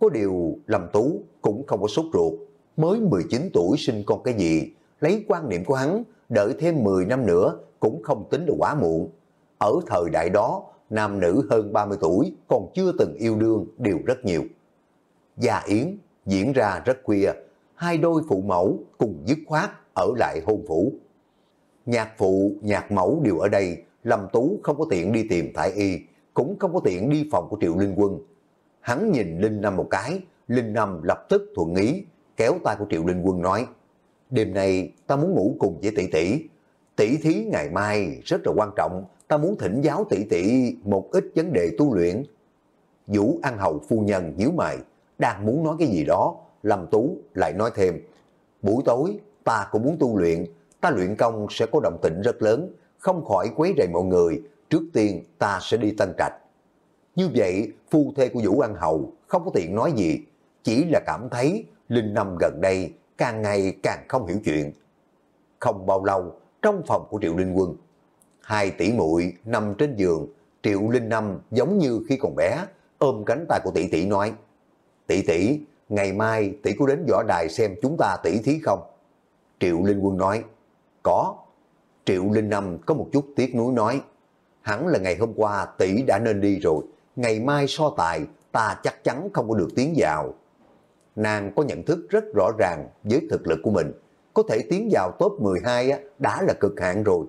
Có điều Lâm Tú cũng không có sốt ruột, mới 19 tuổi sinh con cái gì, lấy quan niệm của hắn, đợi thêm 10 năm nữa cũng không tính là quá muộn. Ở thời đại đó, nam nữ hơn 30 tuổi còn chưa từng yêu đương đều rất nhiều. Gia Yến diễn ra rất khuya, hai đôi phụ mẫu cùng dứt khoát ở lại hôn phủ. Nhạc phụ, nhạc mẫu đều ở đây, Lâm Tú không có tiện đi tìm Thái Y, cũng không có tiện đi phòng của Triệu Linh Quân. Hắn nhìn Linh Năm một cái, Linh Năm lập tức thuận ý, kéo tay của Triệu Linh Quân nói, đêm nay ta muốn ngủ cùng với tỷ tỷ, tỷ thí ngày mai rất là quan trọng, ta muốn thỉnh giáo tỷ tỷ một ít vấn đề tu luyện. Vũ An Hầu phu nhân nhíu mày, đang muốn nói cái gì đó, Lâm Tú lại nói thêm, buổi tối ta cũng muốn tu luyện, ta luyện công sẽ có động tĩnh rất lớn, không khỏi quấy rầy mọi người, trước tiên ta sẽ đi Tân Trạch. Như vậy, phu thê của Vũ An Hậu không có tiện nói gì, chỉ là cảm thấy Linh Năm gần đây càng ngày càng không hiểu chuyện. Không bao lâu, trong phòng của Triệu Linh Quân, hai tỷ muội nằm trên giường, Triệu Linh Năm giống như khi còn bé, ôm cánh tay của tỷ tỷ nói, tỷ tỷ, ngày mai tỷ có đến võ đài xem chúng ta tỷ thí không? Triệu Linh Quân nói, có. Triệu Linh Năm có một chút tiếc nuối nói, hẳn là ngày hôm qua tỷ đã nên đi rồi, ngày mai so tài ta chắc chắn không có được tiến vào. Nàng có nhận thức rất rõ ràng với thực lực của mình, có thể tiến vào top 12 đã là cực hạn rồi.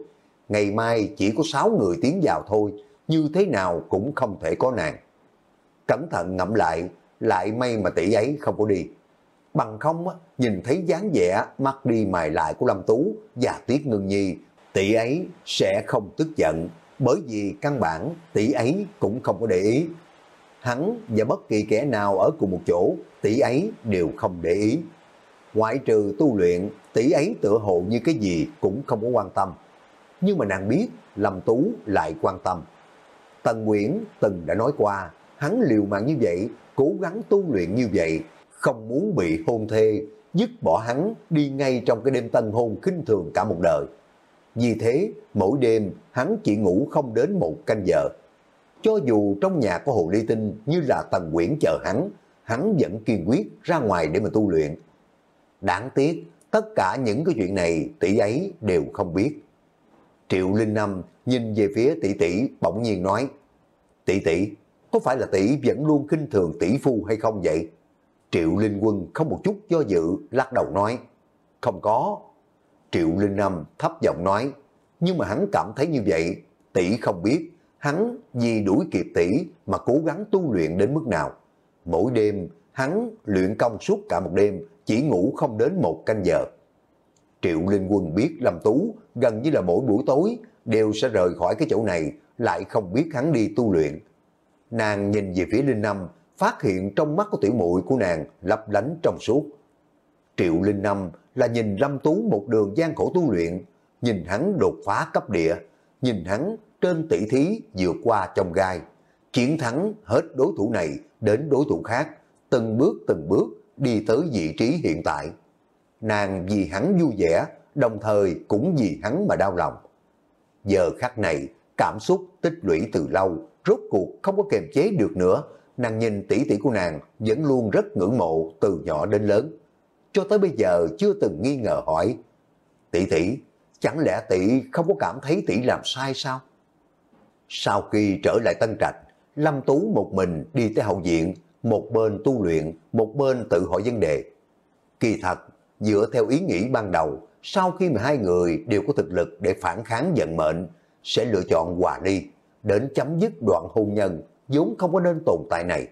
Ngày mai chỉ có 6 người tiến vào thôi, như thế nào cũng không thể có nàng. Cẩn thận ngẫm lại, lại may mà tỷ ấy không có đi. Bằng không á, nhìn thấy dáng vẻ mắt đi mài lại của Lâm Tú và Tiết Ngân Nhi, tỷ ấy sẽ không tức giận, bởi vì căn bản tỷ ấy cũng không có để ý. Hắn và bất kỳ kẻ nào ở cùng một chỗ, tỷ ấy đều không để ý. Ngoại trừ tu luyện, tỷ ấy tựa hồ như cái gì cũng không có quan tâm. Nhưng mà nàng biết, Lâm Tú lại quan tâm. Tần Nguyễn từng đã nói qua, hắn liều mạng như vậy cố gắng tu luyện như vậy, không muốn bị hôn thê, dứt bỏ hắn đi ngay trong cái đêm tân hôn khinh thường cả một đời. Vì thế, mỗi đêm hắn chỉ ngủ không đến một canh giờ. Cho dù trong nhà có hồ ly tinh như là tần quyển chờ hắn, hắn vẫn kiên quyết ra ngoài để mà tu luyện. Đáng tiếc, tất cả những cái chuyện này tỷ ấy đều không biết. Triệu Linh Năm nhìn về phía tỷ tỷ bỗng nhiên nói, tỷ tỷ, có phải là tỷ vẫn luôn khinh thường tỷ phu hay không vậy? Triệu Linh Quân không một chút do dự, lắc đầu nói, không có. Triệu Linh Nam thấp giọng nói, nhưng mà hắn cảm thấy như vậy, tỷ không biết, hắn vì đuổi kịp tỷ mà cố gắng tu luyện đến mức nào. Mỗi đêm, hắn luyện công suốt cả một đêm, chỉ ngủ không đến một canh giờ. Triệu Linh Quân biết Lâm Tú gần như là mỗi buổi tối đều sẽ rời khỏi cái chỗ này, lại không biết hắn đi tu luyện, nàng nhìn về phía Linh Năm, phát hiện trong mắt của tiểu muội của nàng lấp lánh trong suốt. Triệu Linh Năm là nhìn Lâm Tú một đường gian khổ tu luyện, nhìn hắn đột phá cấp địa, nhìn hắn trên tỷ thí vượt qua trong gai, chiến thắng hết đối thủ này đến đối thủ khác, từng bước từng bước đi tới vị trí hiện tại. Nàng vì hắn vui vẻ, đồng thời cũng vì hắn mà đau lòng. Giờ khắc này, cảm xúc tích lũy từ lâu rốt cuộc không có kiềm chế được nữa, nàng nhìn tỷ tỷ của nàng vẫn luôn rất ngưỡng mộ từ nhỏ đến lớn. Cho tới bây giờ chưa từng nghi ngờ hỏi, tỷ tỷ, chẳng lẽ tỷ không có cảm thấy tỷ làm sai sao? Sau khi trở lại Tân Trạch, Lâm Tú một mình đi tới hậu viện, một bên tu luyện, một bên tự hỏi vấn đề. Kỳ thật, dựa theo ý nghĩ ban đầu, sau khi mà hai người đều có thực lực để phản kháng vận mệnh, sẽ lựa chọn hòa ly đến chấm dứt đoạn hôn nhân vốn không có nên tồn tại này.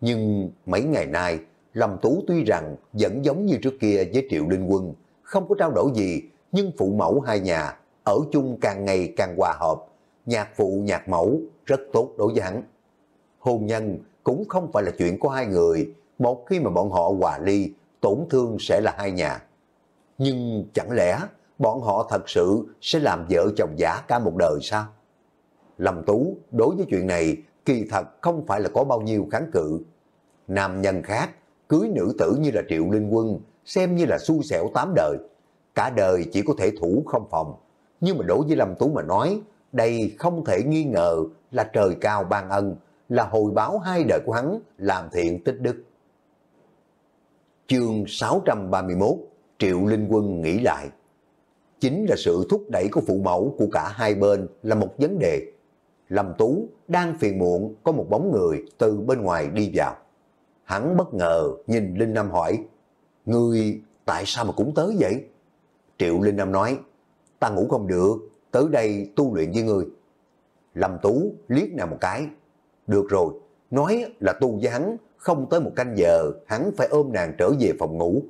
Nhưng mấy ngày nay, Lâm Tú tuy rằng vẫn giống như trước kia với Triệu Linh Quân, không có trao đổi gì, nhưng phụ mẫu hai nhà ở chung càng ngày càng hòa hợp, nhạc phụ nhạc mẫu rất tốt đối với hắn. Hôn nhân cũng không phải là chuyện của hai người, một khi mà bọn họ hòa ly, tổn thương sẽ là hai nhà. Nhưng chẳng lẽ bọn họ thật sự sẽ làm vợ chồng giả cả một đời sao? Lâm Tú đối với chuyện này kỳ thật không phải là có bao nhiêu kháng cự. Nam nhân khác cưới nữ tử như là Triệu Linh Quân xem như là xui xẻo tám đời. Cả đời chỉ có thể thủ không phòng. Nhưng mà đối với Lâm Tú mà nói đây không thể nghi ngờ là trời cao ban ân là hồi báo hai đời của hắn làm thiện tích đức. Chương 631 Triệu Linh Quân nghĩ lại Chính là sự thúc đẩy của phụ mẫu của cả hai bên là một vấn đề Lâm Tú đang phiền muộn có một bóng người từ bên ngoài đi vào. Hắn bất ngờ nhìn Linh Nam hỏi, Ngươi tại sao mà cũng tới vậy? Triệu Linh Nam nói, ta ngủ không được, tới đây tu luyện với ngươi. Lâm Tú liếc nàng một cái, được rồi, nói là tu với hắn, không tới một canh giờ, hắn phải ôm nàng trở về phòng ngủ.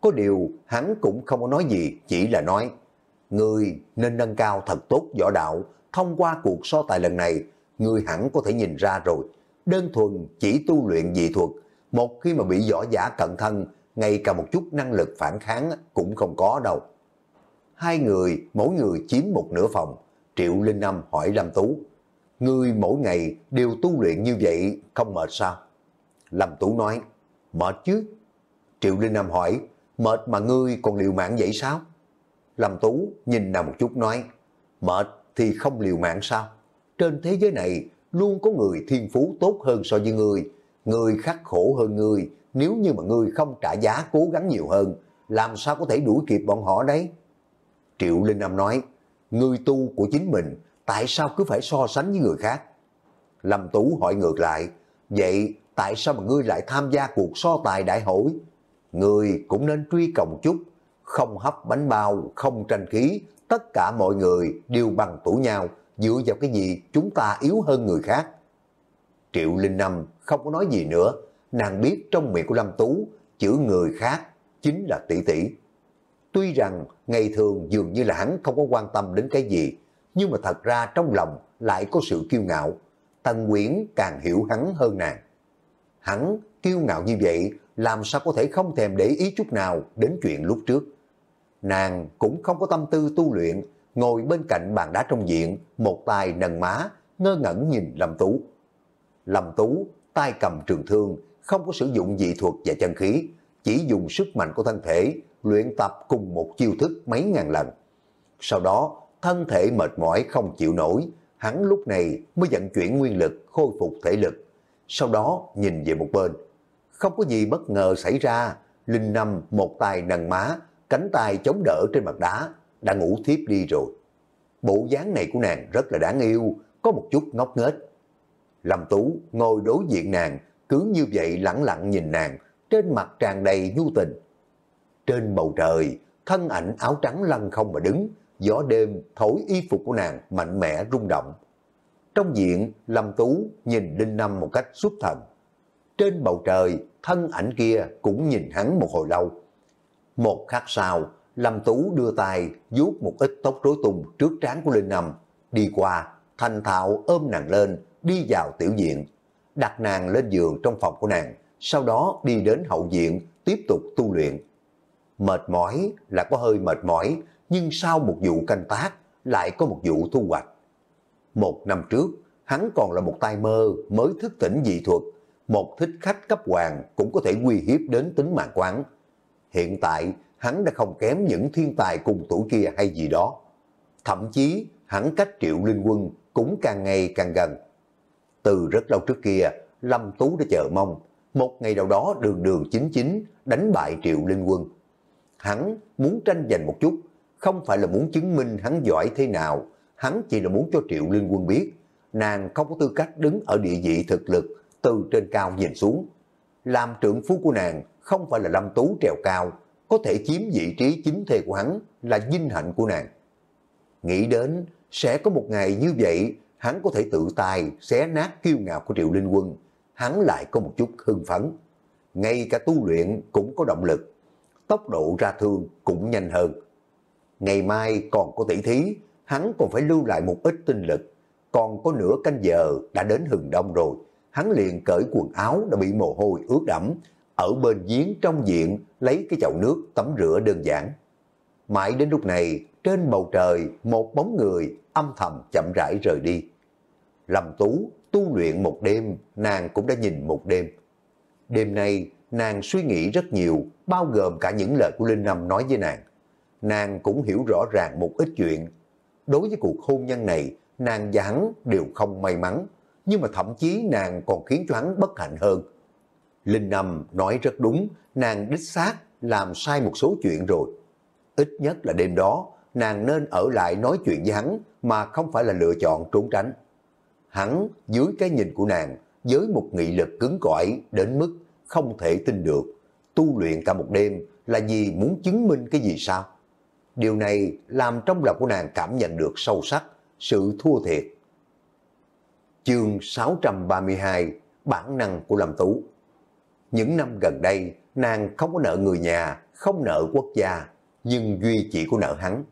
Có điều hắn cũng không có nói gì, chỉ là nói, Ngươi nên nâng cao thật tốt võ đạo, thông qua cuộc so tài lần này, người hẳn có thể nhìn ra rồi, đơn thuần chỉ tu luyện dị thuật, một khi mà bị võ giả cận thân, ngay cả một chút năng lực phản kháng cũng không có đâu. Hai người, mỗi người chiếm một nửa phòng, Triệu Linh Năm hỏi Lâm Tú, ngươi mỗi ngày đều tu luyện như vậy không mệt sao? Lâm Tú nói, mệt chứ. Triệu Linh Nam hỏi, mệt mà ngươi còn liều mạng vậy sao? Lâm Tú nhìn nàng một chút nói, mệt thì không liều mạng sao? Trên thế giới này luôn có người thiên phú tốt hơn so với người, người khắc khổ hơn người, nếu như mà người không trả giá cố gắng nhiều hơn, làm sao có thể đuổi kịp bọn họ đấy? Triệu Linh Nam nói, người tu của chính mình, tại sao cứ phải so sánh với người khác? Lâm Tú hỏi ngược lại, vậy tại sao mà ngươi lại tham gia cuộc so tài đại hội? Ngươi cũng nên truy cầu một chút, không hấp bánh bao, không tranh khí, tất cả mọi người đều bằng tủ nhau, dựa vào cái gì chúng ta yếu hơn người khác. Triệu Linh Năm không có nói gì nữa, nàng biết trong miệng của Lâm Tú, chữ người khác chính là tỷ tỷ. Tuy rằng ngày thường dường như là hắn không có quan tâm đến cái gì, nhưng mà thật ra trong lòng lại có sự kiêu ngạo. Tần Quyển càng hiểu hắn hơn nàng. Hắn kiêu ngạo như vậy, làm sao có thể không thèm để ý chút nào đến chuyện lúc trước nàng cũng không có tâm tư tu luyện, ngồi bên cạnh bàn đá trong viện, một tay nâng má, ngơ ngẩn nhìn Lâm Tú. Lâm Tú, tay cầm trường thương, không có sử dụng dị thuật và chân khí, chỉ dùng sức mạnh của thân thể, luyện tập cùng một chiêu thức mấy ngàn lần. Sau đó, thân thể mệt mỏi không chịu nổi, hắn lúc này mới vận chuyển nguyên lực khôi phục thể lực. Sau đó nhìn về một bên, không có gì bất ngờ xảy ra, Linh Năm một tay nâng má, cánh tay chống đỡ trên mặt đá, đã ngủ thiếp đi rồi. Bộ dáng này của nàng rất là đáng yêu, có một chút ngốc nghếch. Lâm Tú ngồi đối diện nàng, cứ như vậy lặng lặng nhìn nàng, trên mặt tràn đầy nhu tình. Trên bầu trời, thân ảnh áo trắng lăn không mà đứng, gió đêm thổi y phục của nàng mạnh mẽ rung động. Trong diện, Lâm Tú nhìn Đinh Năm một cách xuất thần. Trên bầu trời, thân ảnh kia cũng nhìn hắn một hồi lâu. Một khắc sau, Lâm Tú đưa tay vuốt một ít tóc rối tung trước trán của Linh Nằm. Đi qua, thành thạo ôm nàng lên, đi vào tiểu diện. Đặt nàng lên giường trong phòng của nàng, sau đó đi đến hậu diện, tiếp tục tu luyện. Mệt mỏi là có hơi mệt mỏi, nhưng sau một vụ canh tác, lại có một vụ thu hoạch. Một năm trước, hắn còn là một tai mơ mới thức tỉnh dị thuật. Một thích khách cấp hoàng cũng có thể nguy hiếp đến tính mạng quán hiện tại hắn đã không kém những thiên tài cùng tuổi kia hay gì đó. Thậm chí hắn cách triệu linh quân cũng càng ngày càng gần. Từ rất lâu trước kia, Lâm Tú đã chờ mong, một ngày nào đó đường đường chính chính đánh bại triệu linh quân. Hắn muốn tranh giành một chút, không phải là muốn chứng minh hắn giỏi thế nào, hắn chỉ là muốn cho triệu linh quân biết, nàng không có tư cách đứng ở địa vị thực lực từ trên cao nhìn xuống. Làm trưởng phú của nàng không phải là Lâm Tú trèo cao, có thể chiếm vị trí chính thê của hắn là vinh hạnh của nàng. Nghĩ đến sẽ có một ngày như vậy, hắn có thể tự tài xé nát kiêu ngạo của Triệu Linh Quân, hắn lại có một chút hưng phấn. Ngay cả tu luyện cũng có động lực, tốc độ ra thương cũng nhanh hơn. Ngày mai còn có tỷ thí, hắn còn phải lưu lại một ít tinh lực. Còn có nửa canh giờ đã đến hừng đông rồi, hắn liền cởi quần áo đã bị mồ hôi ướt đẫm, ở bên giếng trong diện lấy cái chậu nước tắm rửa đơn giản. Mãi đến lúc này, trên bầu trời một bóng người âm thầm chậm rãi rời đi. Lâm Tú tu luyện một đêm, nàng cũng đã nhìn một đêm. Đêm nay, nàng suy nghĩ rất nhiều, bao gồm cả những lời của Linh Lâm nói với nàng. Nàng cũng hiểu rõ ràng một ít chuyện. Đối với cuộc hôn nhân này, nàng và hắn đều không may mắn, nhưng mà thậm chí nàng còn khiến cho hắn bất hạnh hơn Linh Nằm nói rất đúng, nàng đích xác làm sai một số chuyện rồi. Ít nhất là đêm đó, nàng nên ở lại nói chuyện với hắn mà không phải là lựa chọn trốn tránh. Hắn, dưới cái nhìn của nàng, với một nghị lực cứng cỏi đến mức không thể tin được, tu luyện cả một đêm là vì muốn chứng minh cái gì sao? Điều này làm trong lòng của nàng cảm nhận được sâu sắc sự thua thiệt. Chương 632 Bản năng của Lâm Tú những năm gần đây, nàng không có nợ người nhà, không nợ quốc gia, nhưng Duy chỉ có nợ hắn.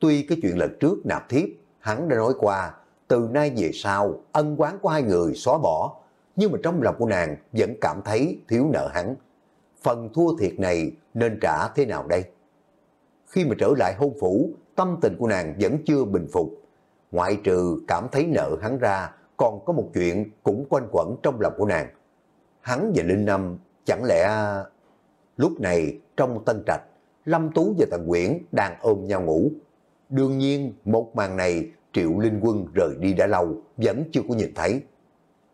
Tuy cái chuyện lần trước nạp thiếp, hắn đã nói qua, từ nay về sau, ân quán của hai người xóa bỏ, nhưng mà trong lòng của nàng vẫn cảm thấy thiếu nợ hắn. Phần thua thiệt này nên trả thế nào đây? Khi mà trở lại hôn phủ, tâm tình của nàng vẫn chưa bình phục. Ngoại trừ cảm thấy nợ hắn ra, còn có một chuyện cũng quanh quẩn trong lòng của nàng hắn và Linh Năm chẳng lẽ... Lúc này trong tân trạch, Lâm Tú và Tần Quyển đang ôm nhau ngủ. Đương nhiên một màn này Triệu Linh Quân rời đi đã lâu, vẫn chưa có nhìn thấy.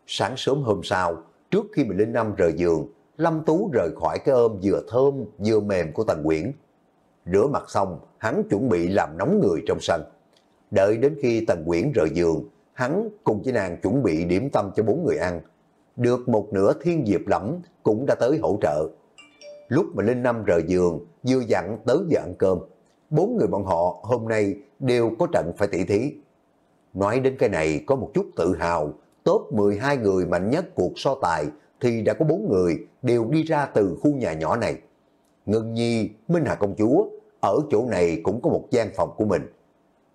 Sáng sớm hôm sau, trước khi mà Linh Năm rời giường, Lâm Tú rời khỏi cái ôm vừa thơm vừa mềm của Tần Quyển. Rửa mặt xong, hắn chuẩn bị làm nóng người trong sân. Đợi đến khi Tần Quyển rời giường, hắn cùng với nàng chuẩn bị điểm tâm cho bốn người ăn được một nửa thiên diệp lẫm cũng đã tới hỗ trợ. Lúc mà Linh Năm rời giường, vừa dặn tới giờ ăn cơm, bốn người bọn họ hôm nay đều có trận phải tỉ thí. Nói đến cái này có một chút tự hào, top 12 người mạnh nhất cuộc so tài thì đã có bốn người đều đi ra từ khu nhà nhỏ này. Ngân Nhi, Minh Hà Công Chúa, ở chỗ này cũng có một gian phòng của mình.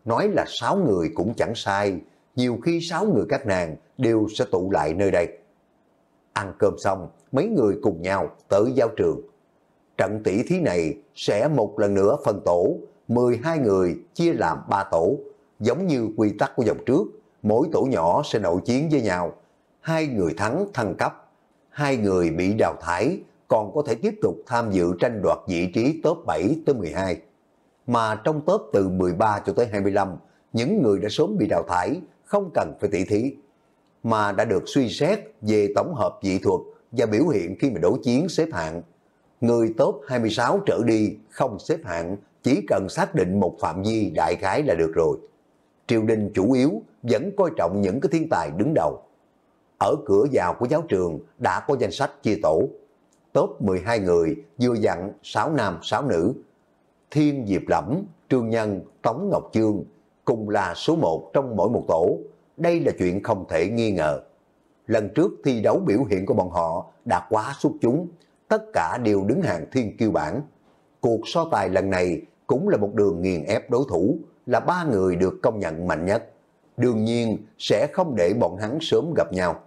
Nói là sáu người cũng chẳng sai, nhiều khi sáu người các nàng đều sẽ tụ lại nơi đây. Ăn cơm xong, mấy người cùng nhau tới giáo trường. Trận tỷ thí này sẽ một lần nữa phân tổ, 12 người chia làm 3 tổ, giống như quy tắc của dòng trước, mỗi tổ nhỏ sẽ nội chiến với nhau. Hai người thắng thăng cấp, hai người bị đào thải, còn có thể tiếp tục tham dự tranh đoạt vị trí top 7 tới 12. Mà trong top từ 13 cho tới 25, những người đã sớm bị đào thải, không cần phải tỷ thí mà đã được suy xét về tổng hợp dị thuật và biểu hiện khi mà đấu chiến xếp hạng. Người top 26 trở đi không xếp hạng, chỉ cần xác định một phạm vi đại khái là được rồi. Triều đình chủ yếu vẫn coi trọng những cái thiên tài đứng đầu. Ở cửa vào của giáo trường đã có danh sách chia tổ. Top 12 người vừa dặn 6 nam 6 nữ. Thiên Diệp Lẫm, Trương Nhân, Tống Ngọc Chương cùng là số 1 trong mỗi một tổ đây là chuyện không thể nghi ngờ. Lần trước thi đấu biểu hiện của bọn họ đã quá xuất chúng, tất cả đều đứng hàng thiên kiêu bản. Cuộc so tài lần này cũng là một đường nghiền ép đối thủ, là ba người được công nhận mạnh nhất. Đương nhiên sẽ không để bọn hắn sớm gặp nhau.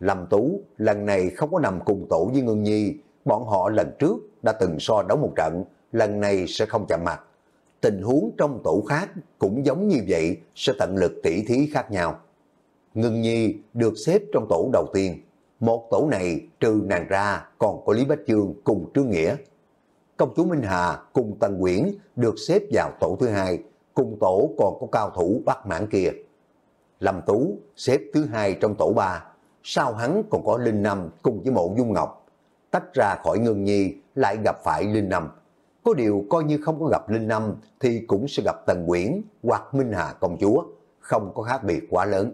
Lâm Tú lần này không có nằm cùng tổ với Ngân Nhi, bọn họ lần trước đã từng so đấu một trận, lần này sẽ không chạm mặt tình huống trong tổ khác cũng giống như vậy sẽ tận lực tỉ thí khác nhau. Ngưng Nhi được xếp trong tổ đầu tiên. Một tổ này trừ nàng ra còn có Lý Bách Dương cùng Trương Nghĩa. Công chúa Minh Hà cùng Tần Quyển được xếp vào tổ thứ hai, cùng tổ còn có cao thủ Bắc Mãn kia. Lâm Tú xếp thứ hai trong tổ ba, sau hắn còn có Linh Năm cùng với Mộ Dung Ngọc. Tách ra khỏi Ngưng Nhi lại gặp phải Linh Năm. Có điều coi như không có gặp Linh Năm thì cũng sẽ gặp Tần Quyển hoặc Minh Hà công chúa, không có khác biệt quá lớn.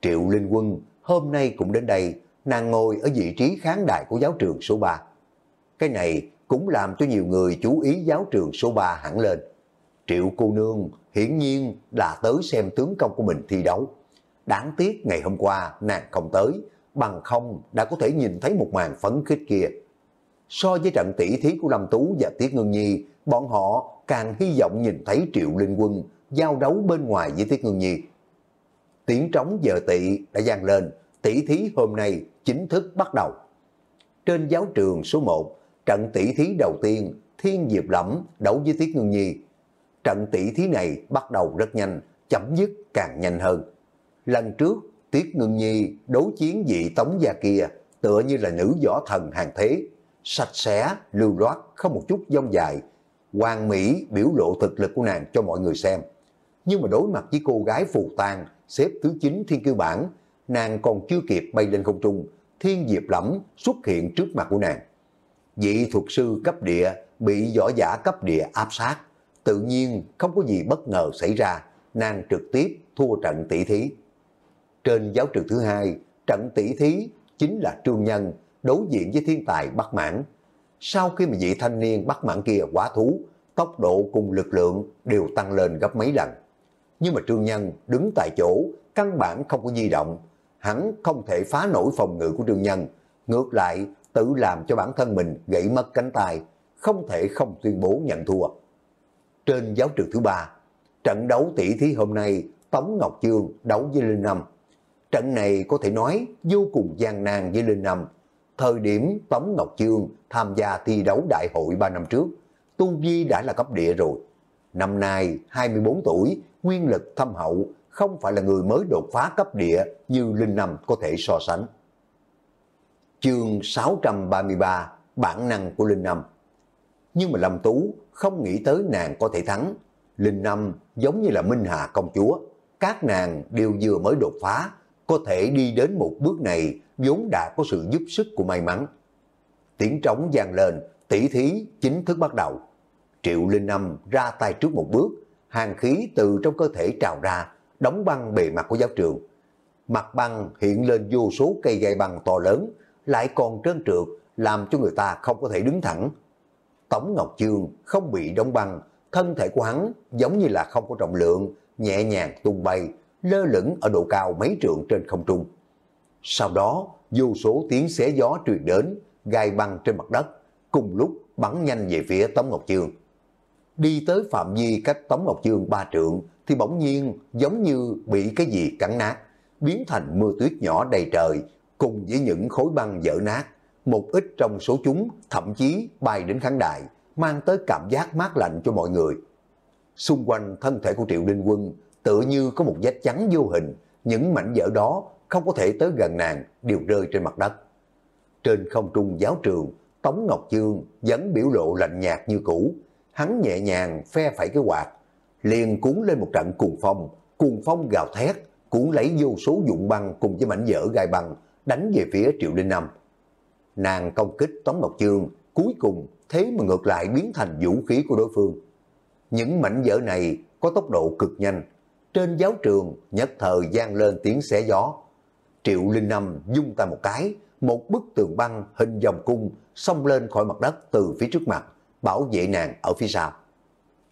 Triệu Linh Quân hôm nay cũng đến đây, nàng ngồi ở vị trí kháng đài của giáo trường số 3. Cái này cũng làm cho nhiều người chú ý giáo trường số 3 hẳn lên. Triệu cô nương hiển nhiên là tới xem tướng công của mình thi đấu. Đáng tiếc ngày hôm qua nàng không tới, bằng không đã có thể nhìn thấy một màn phấn khích kia. So với trận tỷ thí của Lâm Tú và Tiết Ngân Nhi, bọn họ càng hy vọng nhìn thấy Triệu Linh Quân giao đấu bên ngoài với Tiết Ngân Nhi. Tiếng trống giờ tỵ đã gian lên, tỷ thí hôm nay chính thức bắt đầu. Trên giáo trường số 1, trận tỷ thí đầu tiên Thiên Diệp Lẫm đấu với Tiết Ngân Nhi. Trận tỷ thí này bắt đầu rất nhanh, chấm dứt càng nhanh hơn. Lần trước, Tiết Ngân Nhi đấu chiến vị tống gia kia tựa như là nữ võ thần hàng thế sạch sẽ, lưu loát, không một chút dông dài. Hoàng Mỹ biểu lộ thực lực của nàng cho mọi người xem. Nhưng mà đối mặt với cô gái phù tàn xếp thứ 9 thiên kiêu bản, nàng còn chưa kịp bay lên không trung, thiên diệp lẫm xuất hiện trước mặt của nàng. Vị thuật sư cấp địa bị võ giả cấp địa áp sát, tự nhiên không có gì bất ngờ xảy ra, nàng trực tiếp thua trận tỷ thí. Trên giáo trường thứ hai, trận tỷ thí chính là trương nhân đối diện với thiên tài Bắc Mãn. Sau khi mà vị thanh niên Bắc Mãn kia quá thú, tốc độ cùng lực lượng đều tăng lên gấp mấy lần. Nhưng mà Trương Nhân đứng tại chỗ, căn bản không có di động, hắn không thể phá nổi phòng ngự của Trương Nhân, ngược lại tự làm cho bản thân mình gãy mất cánh tay, không thể không tuyên bố nhận thua. Trên giáo trường thứ ba, trận đấu tỷ thí hôm nay Tống Ngọc Chương đấu với Linh Năm. Trận này có thể nói vô cùng gian nan với Linh Năm, thời điểm Tống Ngọc Chương tham gia thi đấu đại hội 3 năm trước, Tu Vi đã là cấp địa rồi. Năm nay 24 tuổi, nguyên lực thâm hậu, không phải là người mới đột phá cấp địa như Linh Năm có thể so sánh. Chương 633, bản năng của Linh Năm. Nhưng mà Lâm Tú không nghĩ tới nàng có thể thắng. Linh Năm giống như là Minh Hà công chúa, các nàng đều vừa mới đột phá, có thể đi đến một bước này vốn đã có sự giúp sức của may mắn. Tiếng trống vang lên, tỷ thí chính thức bắt đầu. Triệu Linh Năm ra tay trước một bước, hàng khí từ trong cơ thể trào ra, đóng băng bề mặt của giáo trường. Mặt băng hiện lên vô số cây gai băng to lớn, lại còn trơn trượt, làm cho người ta không có thể đứng thẳng. Tống Ngọc Chương không bị đóng băng, thân thể của hắn giống như là không có trọng lượng, nhẹ nhàng tung bay, lơ lửng ở độ cao mấy trượng trên không trung. Sau đó, vô số tiếng xé gió truyền đến, gai băng trên mặt đất, cùng lúc bắn nhanh về phía Tống Ngọc Chương. Đi tới phạm vi cách Tống Ngọc Chương ba trượng thì bỗng nhiên giống như bị cái gì cắn nát, biến thành mưa tuyết nhỏ đầy trời cùng với những khối băng dở nát. Một ít trong số chúng thậm chí bay đến khán đài, mang tới cảm giác mát lạnh cho mọi người. Xung quanh thân thể của Triệu Đinh Quân tự như có một vết trắng vô hình, những mảnh vỡ đó không có thể tới gần nàng, đều rơi trên mặt đất. Trên không trung giáo trường, Tống Ngọc Dương vẫn biểu lộ lạnh nhạt như cũ, hắn nhẹ nhàng phe phải cái quạt, liền cuốn lên một trận cuồng phong, cuồng phong gào thét, cuốn lấy vô số dụng băng cùng với mảnh vỡ gai băng, đánh về phía Triệu Linh Năm. Nàng công kích Tống Ngọc Dương, cuối cùng thế mà ngược lại biến thành vũ khí của đối phương. Những mảnh vỡ này có tốc độ cực nhanh, trên giáo trường, nhất thời gian lên tiếng xé gió. Triệu Linh Năm dung tay một cái, một bức tường băng hình vòng cung xông lên khỏi mặt đất từ phía trước mặt, bảo vệ nàng ở phía sau.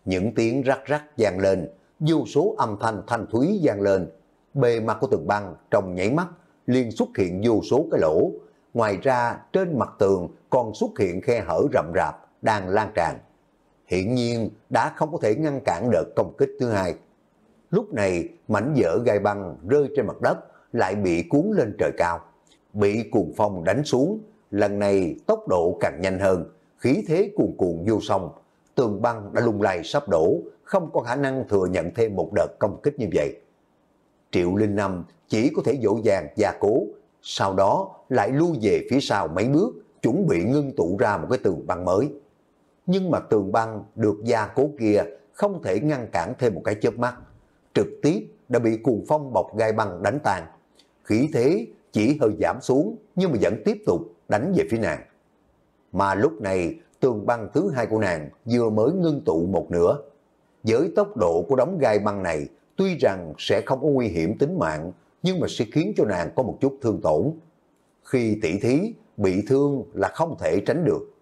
Những tiếng rắc rắc vang lên, vô số âm thanh thanh thúy vang lên, bề mặt của tường băng trong nháy mắt liền xuất hiện vô số cái lỗ. Ngoài ra trên mặt tường còn xuất hiện khe hở rậm rạp đang lan tràn. Hiện nhiên đã không có thể ngăn cản đợt công kích thứ hai. Lúc này mảnh vỡ gai băng rơi trên mặt đất lại bị cuốn lên trời cao. Bị cuồng phong đánh xuống, lần này tốc độ càng nhanh hơn, khí thế cuồn cuộn vô song. Tường băng đã lung lay sắp đổ, không có khả năng thừa nhận thêm một đợt công kích như vậy. Triệu Linh Năm chỉ có thể dỗ dàng gia cố, sau đó lại lui về phía sau mấy bước, chuẩn bị ngưng tụ ra một cái tường băng mới. Nhưng mà tường băng được gia cố kia không thể ngăn cản thêm một cái chớp mắt trực tiếp đã bị cuồng phong bọc gai băng đánh tàn. Khí thế chỉ hơi giảm xuống nhưng mà vẫn tiếp tục đánh về phía nàng. Mà lúc này tường băng thứ hai của nàng vừa mới ngưng tụ một nửa. Với tốc độ của đống gai băng này tuy rằng sẽ không có nguy hiểm tính mạng nhưng mà sẽ khiến cho nàng có một chút thương tổn. Khi tỷ thí bị thương là không thể tránh được.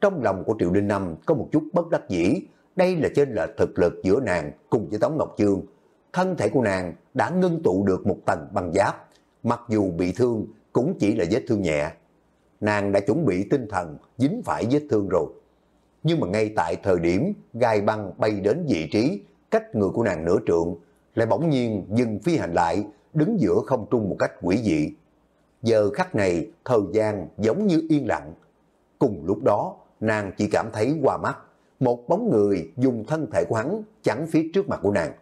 Trong lòng của Triệu Đinh Năm có một chút bất đắc dĩ, đây là trên là thực lực giữa nàng cùng với Tống Ngọc Chương thân thể của nàng đã ngưng tụ được một tầng băng giáp, mặc dù bị thương cũng chỉ là vết thương nhẹ. Nàng đã chuẩn bị tinh thần dính phải vết thương rồi. Nhưng mà ngay tại thời điểm gai băng bay đến vị trí cách người của nàng nửa trượng, lại bỗng nhiên dừng phi hành lại, đứng giữa không trung một cách quỷ dị. Giờ khắc này, thời gian giống như yên lặng. Cùng lúc đó, nàng chỉ cảm thấy qua mắt, một bóng người dùng thân thể của hắn chắn phía trước mặt của nàng.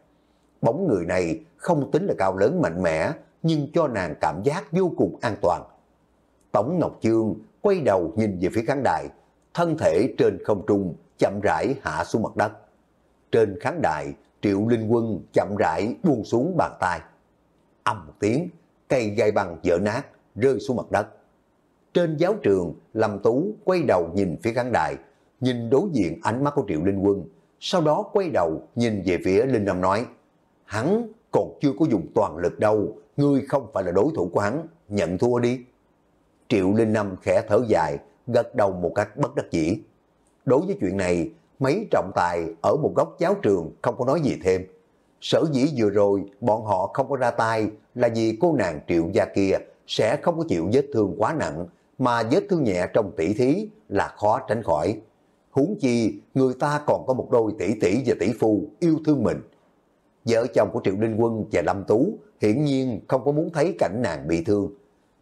Bóng người này không tính là cao lớn mạnh mẽ, nhưng cho nàng cảm giác vô cùng an toàn. Tống Ngọc Chương quay đầu nhìn về phía khán đài, thân thể trên không trung chậm rãi hạ xuống mặt đất. Trên khán đài, Triệu Linh Quân chậm rãi buông xuống bàn tay. Âm một tiếng, cây gai bằng vỡ nát, rơi xuống mặt đất. Trên giáo trường, Lâm Tú quay đầu nhìn phía khán đài, nhìn đối diện ánh mắt của Triệu Linh Quân, sau đó quay đầu nhìn về phía Linh Nam nói, hắn còn chưa có dùng toàn lực đâu, ngươi không phải là đối thủ của hắn, nhận thua đi. Triệu Linh Năm khẽ thở dài, gật đầu một cách bất đắc dĩ. Đối với chuyện này, mấy trọng tài ở một góc giáo trường không có nói gì thêm. Sở dĩ vừa rồi bọn họ không có ra tay là vì cô nàng triệu gia kia sẽ không có chịu vết thương quá nặng, mà vết thương nhẹ trong tỷ thí là khó tránh khỏi. Huống chi, người ta còn có một đôi tỷ tỷ và tỷ phu yêu thương mình, Vợ chồng của Triệu Đinh Quân và Lâm Tú hiển nhiên không có muốn thấy cảnh nàng bị thương.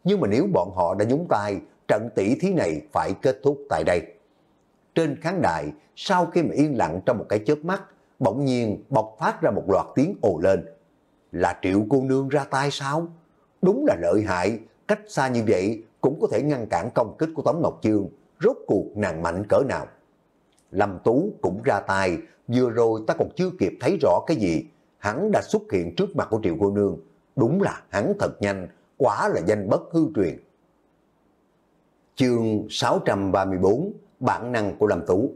Nhưng mà nếu bọn họ đã nhúng tay, trận tỷ thí này phải kết thúc tại đây. Trên khán đài, sau khi mà yên lặng trong một cái chớp mắt, bỗng nhiên bộc phát ra một loạt tiếng ồ lên. Là Triệu cô nương ra tay sao? Đúng là lợi hại, cách xa như vậy cũng có thể ngăn cản công kích của Tống Ngọc Chương, rốt cuộc nàng mạnh cỡ nào. Lâm Tú cũng ra tay, vừa rồi ta còn chưa kịp thấy rõ cái gì, hắn đã xuất hiện trước mặt của Triệu Cô Nương. Đúng là hắn thật nhanh, quá là danh bất hư truyền. Chương 634 Bản năng của Lâm Tú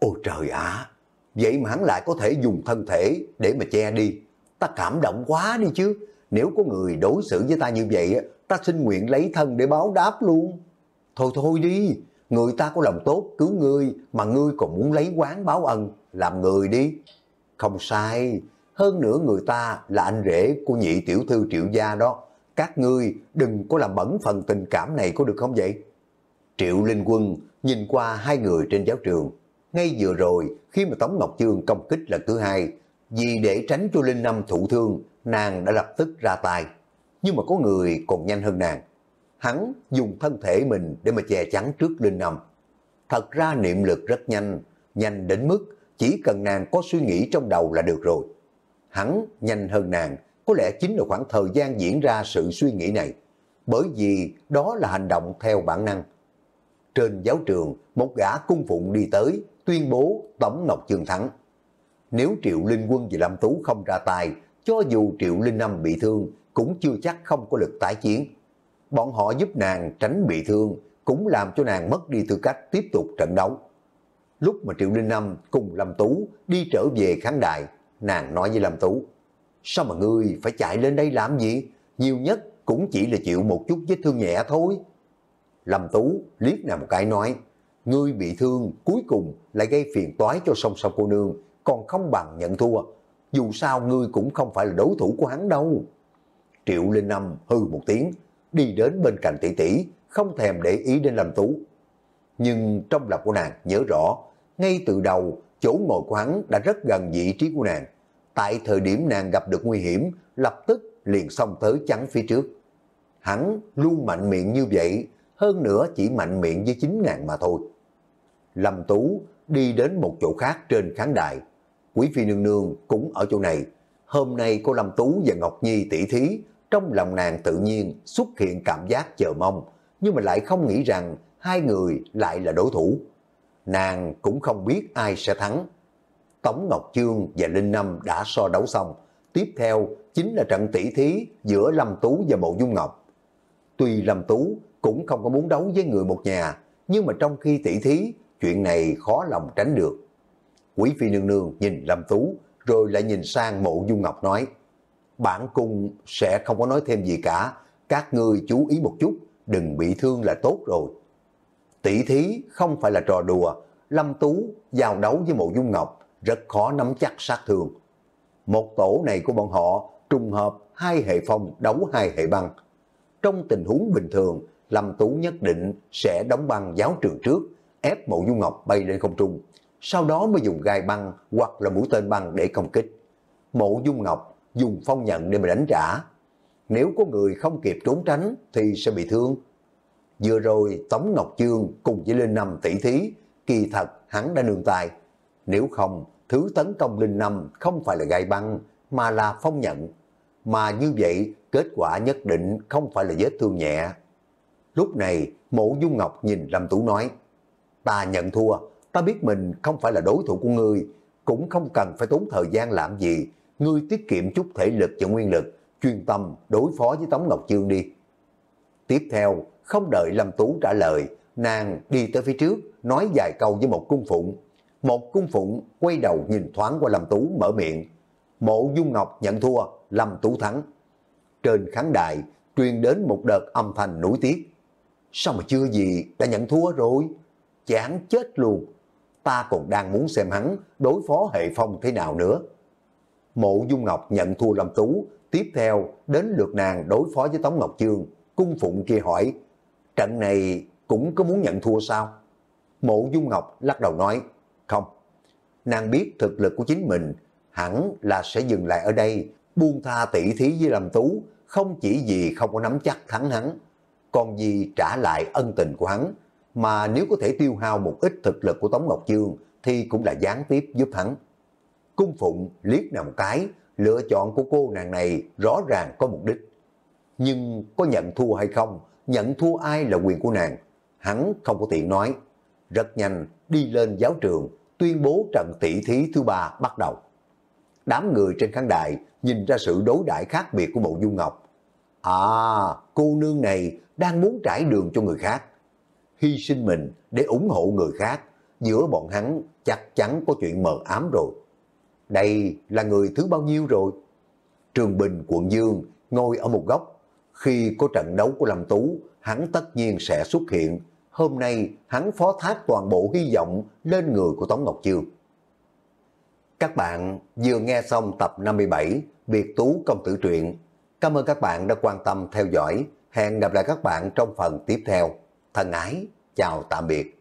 Ôi trời ạ! vậy mà hắn lại có thể dùng thân thể để mà che đi. Ta cảm động quá đi chứ. Nếu có người đối xử với ta như vậy, ta xin nguyện lấy thân để báo đáp luôn. Thôi thôi đi, người ta có lòng tốt cứu ngươi mà ngươi còn muốn lấy quán báo ân, làm người đi. Không sai, hơn nữa người ta là anh rể của nhị tiểu thư triệu gia đó. Các ngươi đừng có làm bẩn phần tình cảm này có được không vậy? Triệu Linh Quân nhìn qua hai người trên giáo trường. Ngay vừa rồi, khi mà Tống Ngọc Chương công kích lần thứ hai, vì để tránh cho Linh Năm thụ thương, nàng đã lập tức ra tay. Nhưng mà có người còn nhanh hơn nàng. Hắn dùng thân thể mình để mà che chắn trước Linh Năm. Thật ra niệm lực rất nhanh, nhanh đến mức chỉ cần nàng có suy nghĩ trong đầu là được rồi hắn nhanh hơn nàng, có lẽ chính là khoảng thời gian diễn ra sự suy nghĩ này, bởi vì đó là hành động theo bản năng. Trên giáo trường, một gã cung phụng đi tới, tuyên bố tấm ngọc trường thắng. Nếu Triệu Linh Quân và Lâm Tú không ra tay, cho dù Triệu Linh Năm bị thương, cũng chưa chắc không có lực tái chiến. Bọn họ giúp nàng tránh bị thương, cũng làm cho nàng mất đi tư cách tiếp tục trận đấu. Lúc mà Triệu Linh Năm cùng Lâm Tú đi trở về kháng đại nàng nói với Lâm Tú, sao mà ngươi phải chạy lên đây làm gì? Nhiều nhất cũng chỉ là chịu một chút vết thương nhẹ thôi. Lâm Tú liếc nàng một cái nói, ngươi bị thương cuối cùng lại gây phiền toái cho song song cô nương, còn không bằng nhận thua. Dù sao ngươi cũng không phải là đối thủ của hắn đâu. Triệu Linh Năm hư một tiếng, đi đến bên cạnh tỷ tỷ, không thèm để ý đến Lâm Tú. Nhưng trong lòng của nàng nhớ rõ, ngay từ đầu chỗ ngồi của hắn đã rất gần vị trí của nàng. Tại thời điểm nàng gặp được nguy hiểm, lập tức liền xông tới chắn phía trước. Hắn luôn mạnh miệng như vậy, hơn nữa chỉ mạnh miệng với chính nàng mà thôi. Lâm Tú đi đến một chỗ khác trên khán đài. Quý Phi Nương Nương cũng ở chỗ này. Hôm nay cô Lâm Tú và Ngọc Nhi tỷ thí, trong lòng nàng tự nhiên xuất hiện cảm giác chờ mong, nhưng mà lại không nghĩ rằng hai người lại là đối thủ nàng cũng không biết ai sẽ thắng. Tống Ngọc Chương và Linh Năm đã so đấu xong, tiếp theo chính là trận tỷ thí giữa Lâm Tú và Mộ Dung Ngọc. Tuy Lâm Tú cũng không có muốn đấu với người một nhà, nhưng mà trong khi tỷ thí, chuyện này khó lòng tránh được. Quý Phi Nương Nương nhìn Lâm Tú, rồi lại nhìn sang Mộ Dung Ngọc nói, bản cung sẽ không có nói thêm gì cả, các ngươi chú ý một chút, đừng bị thương là tốt rồi. Tỷ thí không phải là trò đùa, Lâm Tú giao đấu với Mộ Dung Ngọc, rất khó nắm chắc sát thương. Một tổ này của bọn họ trùng hợp hai hệ phong đấu hai hệ băng. Trong tình huống bình thường, Lâm Tú nhất định sẽ đóng băng giáo trường trước, ép Mộ Dung Ngọc bay lên không trung, sau đó mới dùng gai băng hoặc là mũi tên băng để công kích. Mộ Dung Ngọc dùng phong nhận để mà đánh trả. Nếu có người không kịp trốn tránh thì sẽ bị thương, Vừa rồi Tống Ngọc Chương cùng với Linh Năm tỷ thí, kỳ thật hắn đã nương tài. Nếu không, thứ tấn công Linh Năm không phải là gai băng, mà là phong nhận. Mà như vậy, kết quả nhất định không phải là vết thương nhẹ. Lúc này, mộ Dung Ngọc nhìn Lâm Tú nói, ta nhận thua, ta biết mình không phải là đối thủ của ngươi, cũng không cần phải tốn thời gian làm gì, ngươi tiết kiệm chút thể lực và nguyên lực, chuyên tâm đối phó với Tống Ngọc Chương đi. Tiếp theo, không đợi Lâm Tú trả lời, nàng đi tới phía trước, nói vài câu với một cung phụng. Một cung phụng quay đầu nhìn thoáng qua Lâm Tú mở miệng. Mộ Dung Ngọc nhận thua, Lâm Tú thắng. Trên khán đài, truyền đến một đợt âm thanh nổi tiếc. Sao mà chưa gì đã nhận thua rồi? Chán chết luôn. Ta còn đang muốn xem hắn đối phó hệ phong thế nào nữa. Mộ Dung Ngọc nhận thua Lâm Tú, tiếp theo đến lượt nàng đối phó với Tống Ngọc Chương cung phụng kia hỏi, trận này cũng có muốn nhận thua sao? Mộ Dung Ngọc lắc đầu nói, không. Nàng biết thực lực của chính mình hẳn là sẽ dừng lại ở đây, buông tha tỷ thí với Lâm Tú, không chỉ vì không có nắm chắc thắng hắn, còn vì trả lại ân tình của hắn, mà nếu có thể tiêu hao một ít thực lực của Tống Ngọc Dương thì cũng là gián tiếp giúp hắn. Cung Phụng liếc nàng một cái, lựa chọn của cô nàng này rõ ràng có mục đích nhưng có nhận thua hay không, nhận thua ai là quyền của nàng, hắn không có tiện nói. Rất nhanh đi lên giáo trường, tuyên bố trận tỷ thí thứ ba bắt đầu. Đám người trên khán đài nhìn ra sự đối đãi khác biệt của bộ Dung Ngọc. À, cô nương này đang muốn trải đường cho người khác. Hy sinh mình để ủng hộ người khác, giữa bọn hắn chắc chắn có chuyện mờ ám rồi. Đây là người thứ bao nhiêu rồi? Trường Bình, quận Dương, ngồi ở một góc khi có trận đấu của Lâm Tú, hắn tất nhiên sẽ xuất hiện. Hôm nay, hắn phó thác toàn bộ hy vọng lên người của Tống Ngọc Chiêu. Các bạn vừa nghe xong tập 57 Biệt Tú Công Tử Truyện. Cảm ơn các bạn đã quan tâm theo dõi. Hẹn gặp lại các bạn trong phần tiếp theo. Thân ái, chào tạm biệt.